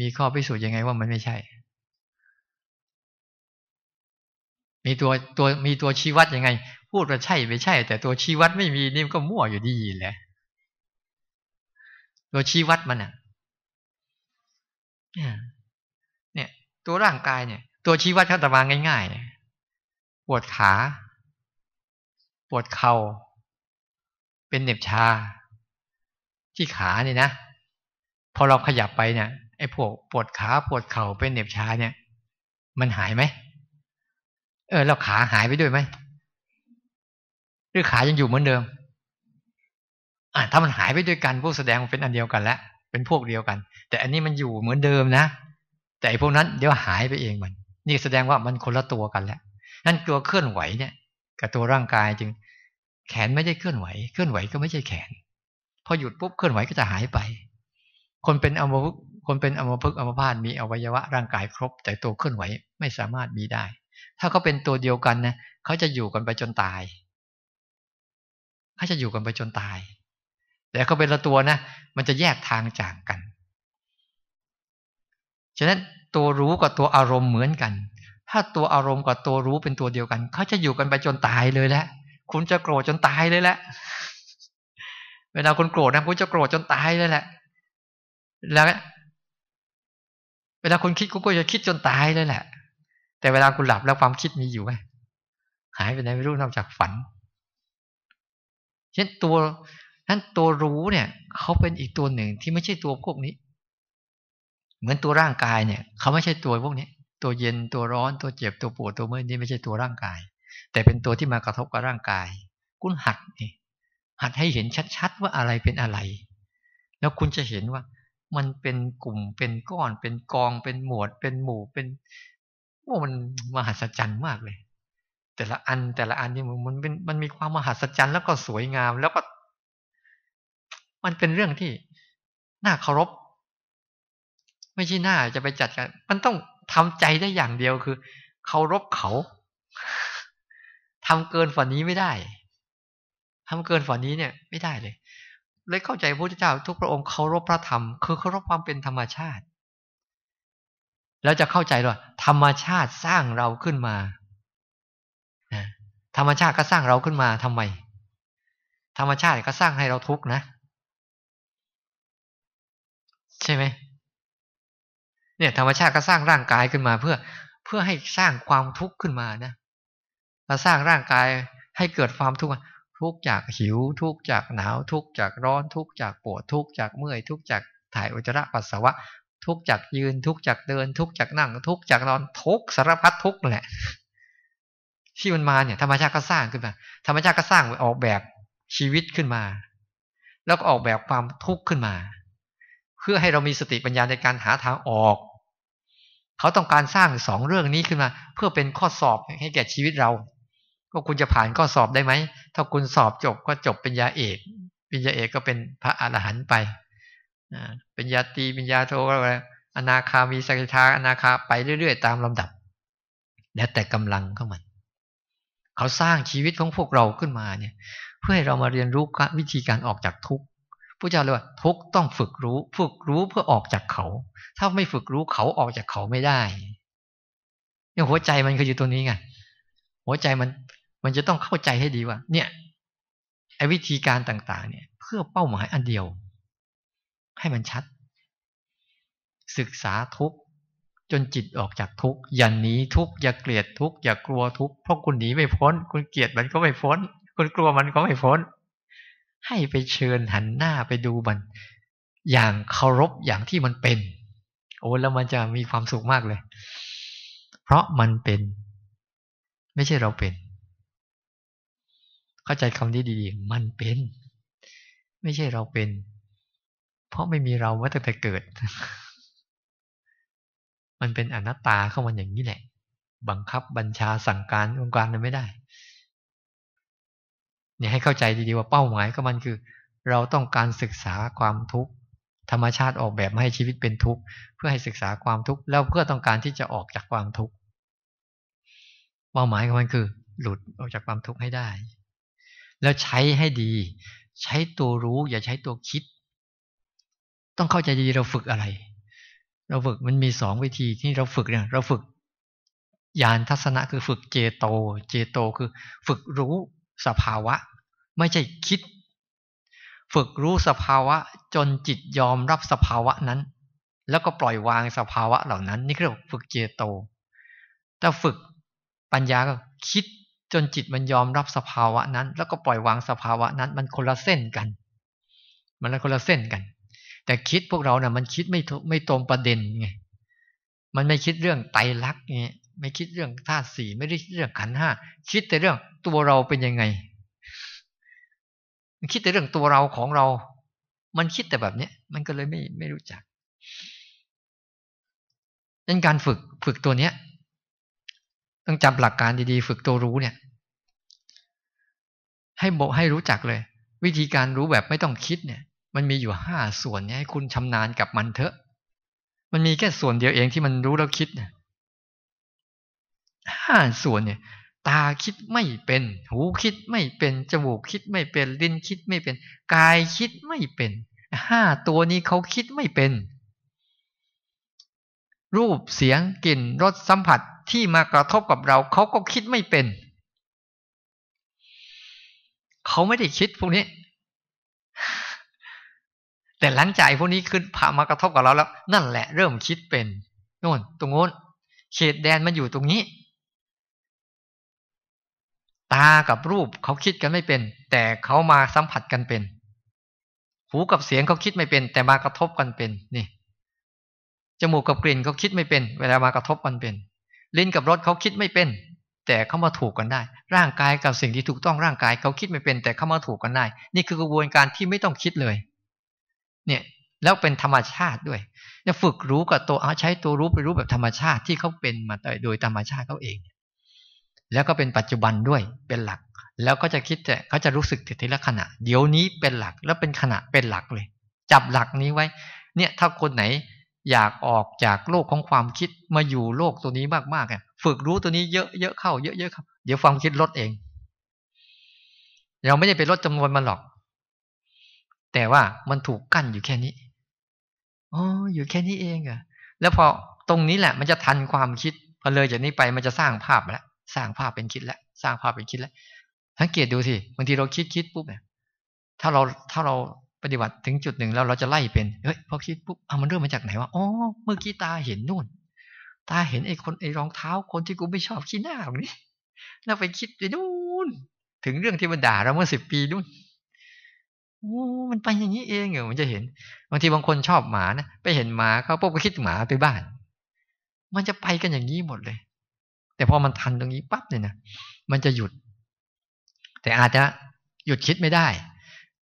มีข้อพิสูจน์ยังไงว่ามันไม่ใช่ มีตัวตัวมีตัวชี้วัดยังไงพูดว่าใช่ไม่ใช่แต่ตัวชี้วัดไม่มีนี่ก็มั่วอยู่ดีแหละ ตัวชี้วัดมันอ่ะเนี่ย ตัวร่างกายเนี่ย ตัวชี้วัดเขาตะมาง่ายๆปวดขา ปวดเขา่าเป็นเหน็บชา ที่ขาเนี่ยนะพอเราขยับไปเนี่ยไอ้พวกปวดขาปวดเข่าเป็นเหน็บชาเนี่ย มันหายไหมเออเราขาหายไปด้วยไหม หรือขายังอยู่เหมือนเดิม อ่ะถ้ามันหายไปด้วยกันพวกแสดงเป็นอันเดียวกันแล้วเป็นพวกเดียวกัน แต่อันนี้มันอยู่เหมือนเดิมนะแต่ไอ้พวกนั้นเดี๋ยวหายไปเองมัน นี่แสดงว่ามันคนละตัวกันแล้วนั่นตัวเคลื่อนไหวเนี่ย กับตัวร่างกายจึงแขนไม่ได้เคลื่อนไหว เคลื่อนไหวก็ไม่ใช่แขน พอหยุดปุ๊บเคลื่อนไหวก็จะหายไปคนเป็นอมพคนเป็นอมภพึกอมพาตมีอวัยวะร่างกายครบแต่ตัวเคลื่อนไหวไม่สามารถมีได้ ถ้าเขาเป็นตัวเดียวกันนะเขาจะอยู่กันไปจนตายเขาจะอยู่กันไปจนตาย แต่เขาเป็นละตัวนะมันจะแยกทางจากกันฉะนั้นตัวรู้กับตัวอารมณ์เหมือนกัน ถ้าตัวอารมณ์กับตัวรู้เป็นตัวเดียวกันเขาจะอยู่กันไปจนตายเลยแหละคุณจะโกรธจนตายเลยแหละเวลาคุณโกรธนะคุณจะโกรธจนตายเลยแหละแล้วเวลาคุณคิดก็จะคิดจนตายเลยแหละ แต่เวลาคุณหลับแล้วความคิดมีอยู่ไหมหายไปไหนไม่รู้นอกจากฝัน เช่นตัวนั้นตัวรู้เนี่ย เขาเป็นอีกตัวหนึ่งที่ไม่ใช่ตัวพวกนี้ เหมือนตัวร่างกายเนี่ย เขาไม่ใช่ตัวพวกนี้ ตัวเย็นตัวร้อนตัวเจ็บตัวปวดตัวเมื่อยนี่ไม่ใช่ตัวร่างกาย แต่เป็นตัวที่มากระทบกับร่างกาย คุณหัดนี่หัดให้เห็นชัดๆว่าอะไรเป็นอะไร แล้วคุณจะเห็นว่ามันเป็นกลุ่มเป็นก้อนเป็นกองเป็นหมวด เป็นหมู่เป็นว่ามันมหัศจรรย์มากเลย แต่ละอันแต่ละอันนี่มันเป็นมันมีความมหัศจรรย์ แล้วก็สวยงามแล้วก็ มันเป็นเรื่องที่น่าเคารพไม่ใช่น่าจะไปจัดกันมันต้องทำใจได้อย่างเดียวคือเคารพเขา ทำเกินฝันนี้ไม่ได้ ทำเกินฝันนี้เนี่ยไม่ได้เลยเลยเข้าใจพระเจ้าทุกพระองค์เคารพพระธรรมคือเคารพความเป็นธรรมชาติแล้วจะเข้าใจว่าธรรมชาติสร้างเราขึ้นมาธรรมชาติก็สร้างเราขึ้นมาทำไม ธรรมชาติก็สร้างให้เราทุกข์นะ ใช่ไหมเนี่ย ธรรมชาติก็สร้างร่างกายขึ้นมา เพื่อ เพื่อให้สร้างความทุกข์ขึ้นมานะเราสร้างร่างกายให้เกิดความทุกข์ทุกจากหิว ทุกจากหนาว ทุกจากร้อน ทุกจากปวดทุกจากเมื่อย ทุกจากถ่ายอุจจาระปัสสาวะ ทุกจากยืนทุกจากเดิน ทุกจากนั่ง ทุกจากนอนทุกสารพัดทุกแหละที่มันมาเนี่ยธรรมชาติก็สร้างขึ้นมา ธรรมชาติก็สร้างออกแบบชีวิตขึ้นมา แล้วก็ออกแบบความทุกข์ขึ้นมา เพื่อให้เรามีสติปัญญาในการหาทางออก เขาต้องการสร้างสองเรื่องนี้ขึ้นมา เพื่อเป็นข้อสอบให้แก่ชีวิตเราก็คุณจะผ่านข้อสอบได้ไหม ถ้าคุณสอบจบก็จบเป็นยาเอกป็นญญาเอกก็เป็นพระอรหันต์ไปเป็นญาตีป็นญญาโทอะไรอนาคามีสกิทาอนาคาไปเรื่อยๆ ตามลำดับ แล้วแต่กำลังของมัน เขาสร้างชีวิตของพวกเราขึ้นมาเนี่ย เพื่อให้เรามาเรียนรู้วิธีการออกจากทุกข์ พระเจ้าเลยว่าทุกต้องฝึกรู้ ฝึกรู้เพื่อออกจากเขา ถ้าไม่ฝึกรู้เขาออกจากเขาไม่ได้เนี่ย หัวใจมันคืออยู่ตรงนี้ไง หัวใจมันมันจะต้องเข้าใจให้ดีว่าเนี่ยไอ้วิธีการต่าง ๆ เนี่ย เพื่อเป้าหมายอันเดียว ให้มันชัด ศึกษาทุกจนจิตออกจากทุกอย่าหนีทุกอย่าเกลียดทุกอย่ากลัวทุกเพราะคุณหนีไม่พ้นคุณเกลียดมันก็ไม่พ้นคุณกลัวมันก็ไม่พ้นให้ไปเชิญหันหน้าไปดูมันอย่างเคารพอย่างที่มันเป็น โอ้แล้วมันจะมีความสุขมากเลย เพราะมันเป็น ไม่ใช่เราเป็นเข้าใจคำนี้ดีๆ มันเป็น ไม่ใช่เราเป็น เพราะไม่มีเราว่าตั้งแต่เกิด มันเป็นอนัตตาเข้ามันอย่างนี้แหละ บังคับบัญชาสั่งการองค์การนั้นไม่ได้เนี่ยให้เข้าใจดีๆว่าเป้าหมายก็มันคือ เราต้องการศึกษาความทุกข์ ธรรมชาติออกแบบมาให้ชีวิตเป็นทุกข์ เพื่อให้ศึกษาความทุกข์ แล้วเพื่อต้องการที่จะออกจากความทุกข์เป้าหมายของมันคือ หลุดออกจากความทุกข์ให้ได้แล้วใช้ให้ดีใช้ตัวรู้อย่าใช้ตัวคิด ต้องเข้าใจดีเราฝึกอะไร เราฝึกมันมีสองวิธีที่เราฝึกเนี่ยเราฝึกยานทัศนะคือฝึกเจโต เจโตคือฝึกรู้สภาวะไม่ใช่คิด ฝึกรู้สภาวะ จนจิตยอมรับสภาวะนั้น แล้วก็ปล่อยวางสภาวะเหล่านั้นนี่เรียกฝึกเจโต ถ้าฝึกปัญญาก็คิดจนจิตมันยอมรับสภาวะนั้น แล้วก็ปล่อยวางสภาวะนั้น มันคนละเส้นกัน มันละคนละเส้นกัน แต่คิดพวกเราเนะ่ยมันคิดไม่ไม่ตรงประเด็นไง มันไม่คิดเรื่องไตรลักษณ์ไงไม่คิดเรื่องธาตุสี่ไม่ได้คิดเรื่องขันห้าคิดแต่เรื่องตัวเราเป็นยังไง มันคิดแต่เรื่องตัวเราของเรา มันคิดแต่แบบเนี้ยมันก็เลยไม่ไม่รู้จักดังการฝึกฝึกตัวเนี้ยต้องจำหลักการดีๆ ฝึกตัวรู้เนี่ย ให้โบให้รู้จักเลย วิธีการรู้แบบไม่ต้องคิดเนี่ย มันมีอยู่ห้าส่วนเนี่ยให้คุณชำนาญกับมันเถอะ มันมีแค่ส่วนเดียวเองที่มันรู้แล้วคิดเนี่ยห้าส่วนเนี่ยตาคิดไม่เป็น หูคิดไม่เป็นจมูกคิดไม่เป็นลิ้นคิดไม่เป็นกายคิดไม่เป็นห้าตัวนี้เขาคิดไม่เป็น รูปเสียงกลิ่นรสสัมผัสที่มากระทบกับเรา เขาก็คิดไม่เป็น เขาไม่ได้คิดพวกนี้ แต่หลังจากพวกนี้ขึ้นผ่ามากระทบกับเราแล้ว นั่นแหละเริ่มคิดเป็น โน่น ตรงโน้นเขตแดนมันอยู่ตรงนี้ ตากับรูปเขาคิดกันไม่เป็น แต่เขามาสัมผัสกันเป็น หู กับเสียงเขาคิดไม่เป็น แต่มากระทบกันเป็น นี่ จมูกกับกลิ่นเขาคิดไม่เป็น เวลามากระทบกันเป็นลิ้นกับรสเขาคิดไม่เป็น แต่เขามาถูกกันได้ ร่างกายกับสิ่งที่ถูกต้องร่างกายเขาคิดไม่เป็น แต่เขามาถูกกันได้ นี่คือกระบวนการที่ไม่ต้องคิดเลย เนี่ย แล้วเป็นธรรมชาติด้วยเนี่ยฝึกรู้กับตัวอาใช้ตัวรู้ไปรู้แบบธรรมชาติที่เขาเป็นมาโดยธรรมชาติเขาเองแล้วก็เป็นปัจจุบันด้วยเป็นหลัก แล้วก็จะคิดแต่เขาจะรู้สึกแต่ทีละขณะ เดี๋ยวนี้เป็นหลักแล้วเป็นขณะเป็นหลักเลย จับหลักนี้ไว้เนี่ยถ้าคนไหนอยากออกจากโลกของความคิดมาอยู่โลกตัวนี้มากๆอ่ะ ฝึกรู้ตัวนี้เยอะๆเข้าเยอะๆเข้าเดี๋ยวความคิดลดเอง เราไม่ได้ไปลดจำนวนมันหรอก แต่ว่ามันถูกกั้นอยู่แค่นี้ อ๋อ อยู่แค่นี้เองอะแล้วพอตรงนี้แหละ มันจะทันความคิดพอเลยจากนี้ไปมันจะสร้างภาพแล้วสร้างภาพเป็นคิดแล้วสร้างภาพเป็นคิดแล้วสังเกตดูสิบางทีเราคิดคิดปุ๊บเนี่ยถ้าเราถ้าเราปฏิบัติถึงจุดหนึ่งแล้วเราจะไล่เป็น เฮ้ยพอคิดปุ๊บเอามันเริ่มมาจากไหนวะ อ๋อเมื่อกี้ตาเห็นนู่น ตาเห็นไอ้คนไอ้รองเท้าคนที่กูไม่ชอบขี้หน้าแบบนี้ แล้วไปคิดไปนู่น ถึงเรื่องที่มันด่าเราเมื่อสิบปีนู่นโอ้มันไปอย่างนี้เองเหรอมันจะเห็นบางทีบางคนชอบหมานะไปเห็นหมาเขาปุ๊บก็คิดหมาไปบ้าน มันจะไปกันอย่างนี้หมดเลย แต่พอมันทันตรงนี้ปั๊บเนี่ยนะมันจะหยุด แต่อาจจะหยุดคิดไม่ได้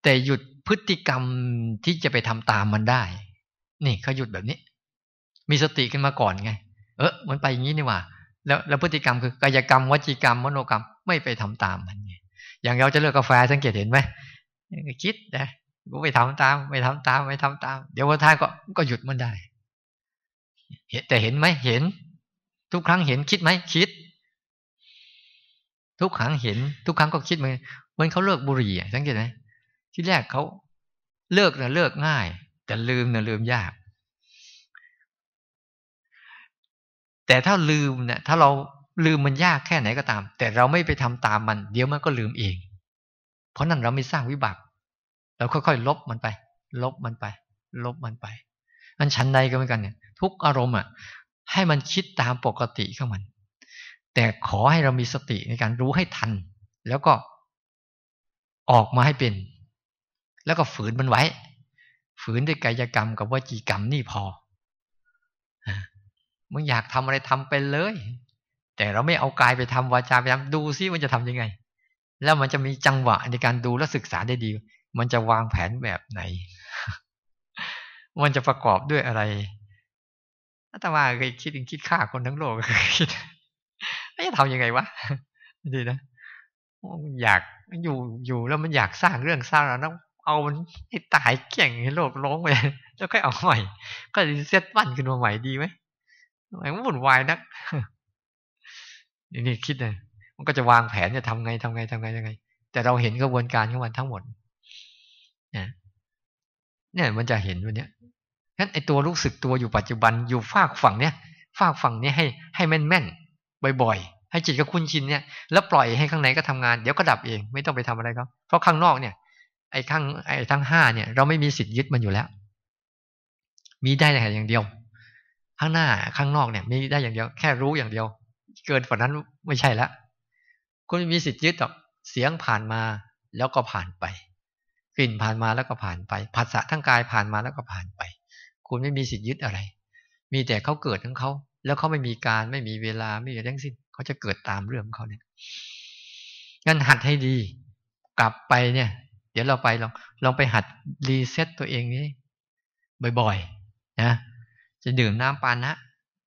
แต่หยุดพฤติกรรมที่จะไปทำตามมันได้ นี่เขาหยุดแบบนี้ มีสติขึ้นมาก่อนไง เออมันไปอย่างนี้นี่ว่า แล้ว แล้วพฤติกรรมคือกายกรรมวจีกรรมมโนกรรม ไม่ไปทำตามมันไง อย่างเราจะเลือกกาแฟสังเกตเห็นไหมคิดนะกูไปทำตามไม่ทำตามไม่ทำตาม เดี๋ยววันท้ายก็ก็หยุดมันได้แต่เห็นไหมเห็น ทุกครั้งเห็นคิดไหม คิด ทุกครั้งเห็นทุกครั้งก็คิดเหมือนเหมือนเขาเลิกบุหรี่สังเกตไหมที่แรกเขาเลิกนะเลิกง่ายแต่ลืมนะลืมยาก แต่ถ้าลืมเนะี่ยถ้าเราลืมมันยากแค่ไหนก็ตาม แต่เราไม่ไปทำตามมัน เดี๋ยวมันก็ลืมเอง เพราะนั้นเราไม่สร้างวิบาก เราค่อยๆลบมันไป ลบมันไป ลบมันไปมันชั้นใดก็เหมือนกันเนี่ยทุกอารมณ์อ่ะให้มันคิดตามปกติของมัน แต่ขอให้เรามีสติในการรู้ให้ทัน แล้วก็ออกมาให้เป็นแล้วก็ฝืนมันไว้ ฝืนด้วยกายกรรมกับวจีกรรมนี่พอมึงอยากทำอะไรทำปเลย แต่เราไม่เอากายไปทำวาจาไปทำดูซิมันจะทํำยังไง แล้วมันจะมีจังหวะในการดูและศึกษาได้ดี มันจะวางแผนแบบไหน มันจะประกอบด้วยอะไรอาตมาเคยคิดคิดฆ่าคนทั้งโลกไค่ิดจะทำยังไงวะดีนะอยากอยู่อยู่แล้วมันอยากสร้างเรื่องสร้างแล้วนเอาให้ตายเก่งให้โลกล้งไปแล้วค่อยเอาใหม่ก็จะเซ็ตปั้นขึ้นมาใหม่ดีไหมไอ้มันวุ่นวายนักนี่คิดเลยมันก็จะวางแผนจะทำไงทำไงทำไงยังไง แต่เราเห็นกระบวนการของมันทั้งหมดเนี่ยมันจะเห็นวันเนี้ยงั้นไอตัวรู้สึกตัวอยู่ปัจจุบันอยู่ฝากฝั่งเนี้ยฝากฝั่งเนี้ยให้ให้แม่นแม่นบ่อยๆ ให้จิตก็คุ้นชินเนี่ย แล้วปล่อยให้ข้างในก็ทำงานเดี๋ยวก็ดับเองไม่ต้องไปทำอะไรเขาเพราะข้างนอกเนี่ยไอ้ทั้งไอ้ทั้งห้าเนี่ยเราไม่มีสิทธิ์ยึดมันอยู่แล้ว มีได้แต่อย่างเดียว ข้างหน้าข้างนอกเนี่ย มีได้อย่างเดียวแค่รู้อย่างเดียว เกินฝันนั้นไม่ใช่ละคุณไม่มีสิทธิ์ยึดหรอกเสียงผ่านมาแล้วก็ผ่านไปกลิ่นผ่านมาแล้วก็ผ่านไปผัสสะทั้งกายผ่านมาแล้วก็ผ่านไป คุณไม่มีสิทธิ์ยึดอะไร มีแต่เขาเกิดของเขาแล้วเขาไม่มีการไม่มีเวลาไม่มีทั้งสิ้นเขาจะเกิดตามเรื่องของเขาเนี่ย งั้นหัดให้ดีกลับไปเนี่ยดี๋ยวเราไปลองลองไปหัดรีเซ็ตตัวเองนี้ บ่อย ๆ นะ จะดื่มน้ำปานะ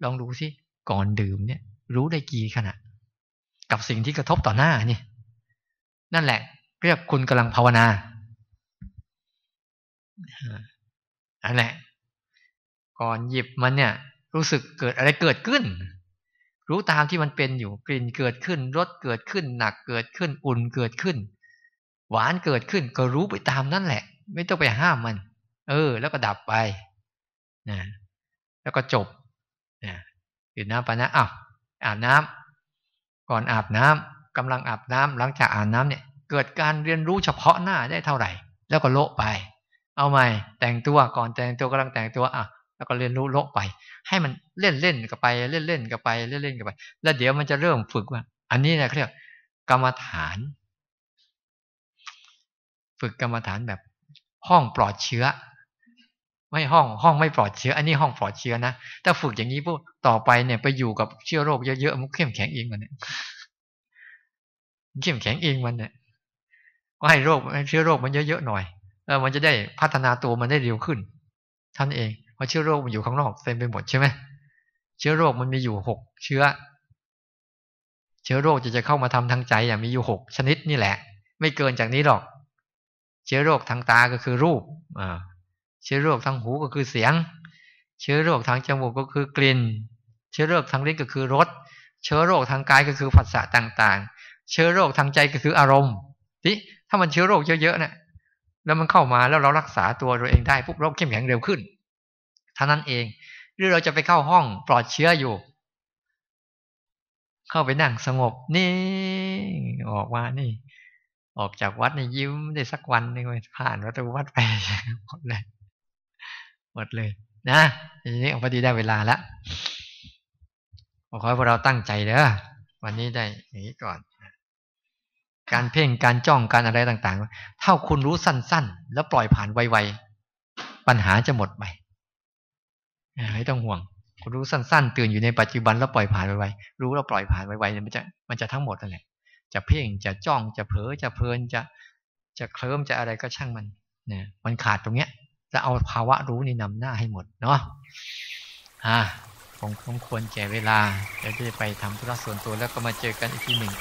ลองดูสิก่อนดื่มเนี่ย รู้ได้กี่ขณะกับสิ่งที่กระทบต่อหน้านี่นั่นแหละ เรียกคุณกำลังภาวนาอันแหละ ก่อนหยิบมันเนี่ย รู้สึกเกิดอะไรเกิดขึ้น รู้ตามที่มันเป็นอยู่กลิ่นเกิดขึ้น รสเกิดขึ้น หนักเกิดขึ้นอุ่นเกิดขึ้นหวานเกิดขึ้นก็รู้ไปตามนั่นแหละ ไม่ต้องไปห้ามมัน เออ แล้วก็ดับไปนะแล้วก็จบนะดยุดน้ำไปนะอ้าวอาบน้ำ ก่อนอาบน้ำ กำลังอาบน้ำหลังจากอาบน้ำเนี่ย เกิดการเรียนรู้เฉพาะหน้าได้เท่าไหร่ แล้วก็โละไป เอาใหม่แต่งตัวก่อนแต่งตัวกำลังแต่งตัวอ่ะแล้วก็เรียนรู้โละไป ให้มันเล่นเล่นกันไปเล่นเล่นกันไปเล่นเล่นกันไป แล้วเดี๋ยวมันจะเริ่มฝึกว่า อันนี้นะเรียกกรรมฐานฝึกกรรมฐานแบบ ห้องปลอดเชื้อ ไม่ห้องห้องไม่ปลอดเชื้อ อันนี้ห้องปลอดเชื้อนะถ้าฝึกอย่างนี้พวกต่อไปเนี่ยไปอยู่กับเชื้อโรคเยอะๆมันเข้มแข็งเองมันเนี่ยเข้มแข็งเองมันเนี่ยก็ให้โรคเชื้อโรคมันเยอะๆ หน่อยเออมันจะได้พัฒนาตัวมันได้เร็วขึ้น ท่านเองเพราะเชื้อโรคมันอยู่ข้างนอกเต็มไปหมดใช่ไหมเชื้อโรคมันมีอยู่หกเชื้อ เชื้อโรคจะจะเข้ามาทำทางใจอย่างมีอยู่หกชนิดนี่แหละ ไม่เกินจากนี้หรอกเชื้อโรคทางตาก็คือรูปเชื้อโรคทางหูก็คือเสียง เชื้อโรคทางจมูกก็คือกลิ่น เชื้อโรคทางลิ้นก็คือรส เชื้อโรคทางกายก็คือผัสสะต่างๆ เชื้อโรคทางใจก็คืออารมณ์ ทีถ้ามันเชื้อโรคเยอะๆเนี่ย แล้วมันเข้ามาแล้วเรารักษาตัวเราเองได้ปุ๊บโรคเข้มแข็งเร็วขึ้นท่านั้นเอง หรือเราจะไปเข้าห้องปลอดเชื้ออยู่ เข้าไปนั่งสงบ นี่ออกมานี่ออกจากวัดในยิ้มได้สักวันนึงผ่านประตูวัดไปหมดเลยหมดเลย นะทีนี้พอดีได้เวลาละขอให้พวกเราตั้งใจเด้อวันนี้ได้อย่างนี้ก่อนการเพ่งการจ้องการอะไรต่างๆเท่าคุณรู้สั้น ๆ แล้วปล่อยผ่านไวๆปัญหาจะหมดไปไม่ต้องห่วง คุณรู้สั้นๆตื่นอยู่ในปัจจุบันแล้วปล่อยผ่านไวๆรู้แล้วปล่อยผ่านไวๆมันจะมันจะทั้งหมดนั่นแหละจะเพ่ง จะจ้องจะเผลอจะเพลินจะจะเคลิ้มจะอะไรก็ช่างมันนะมันขาดตรงเนี้ย จะเอาภาวะรู้นี่นำหน้าให้หมด เนาะอ่าคงสงควรแก่เวลาจะได้จะไปทำธุระส่วนตัวแล้วก็มาเจอกันอีกทีหนึ่ง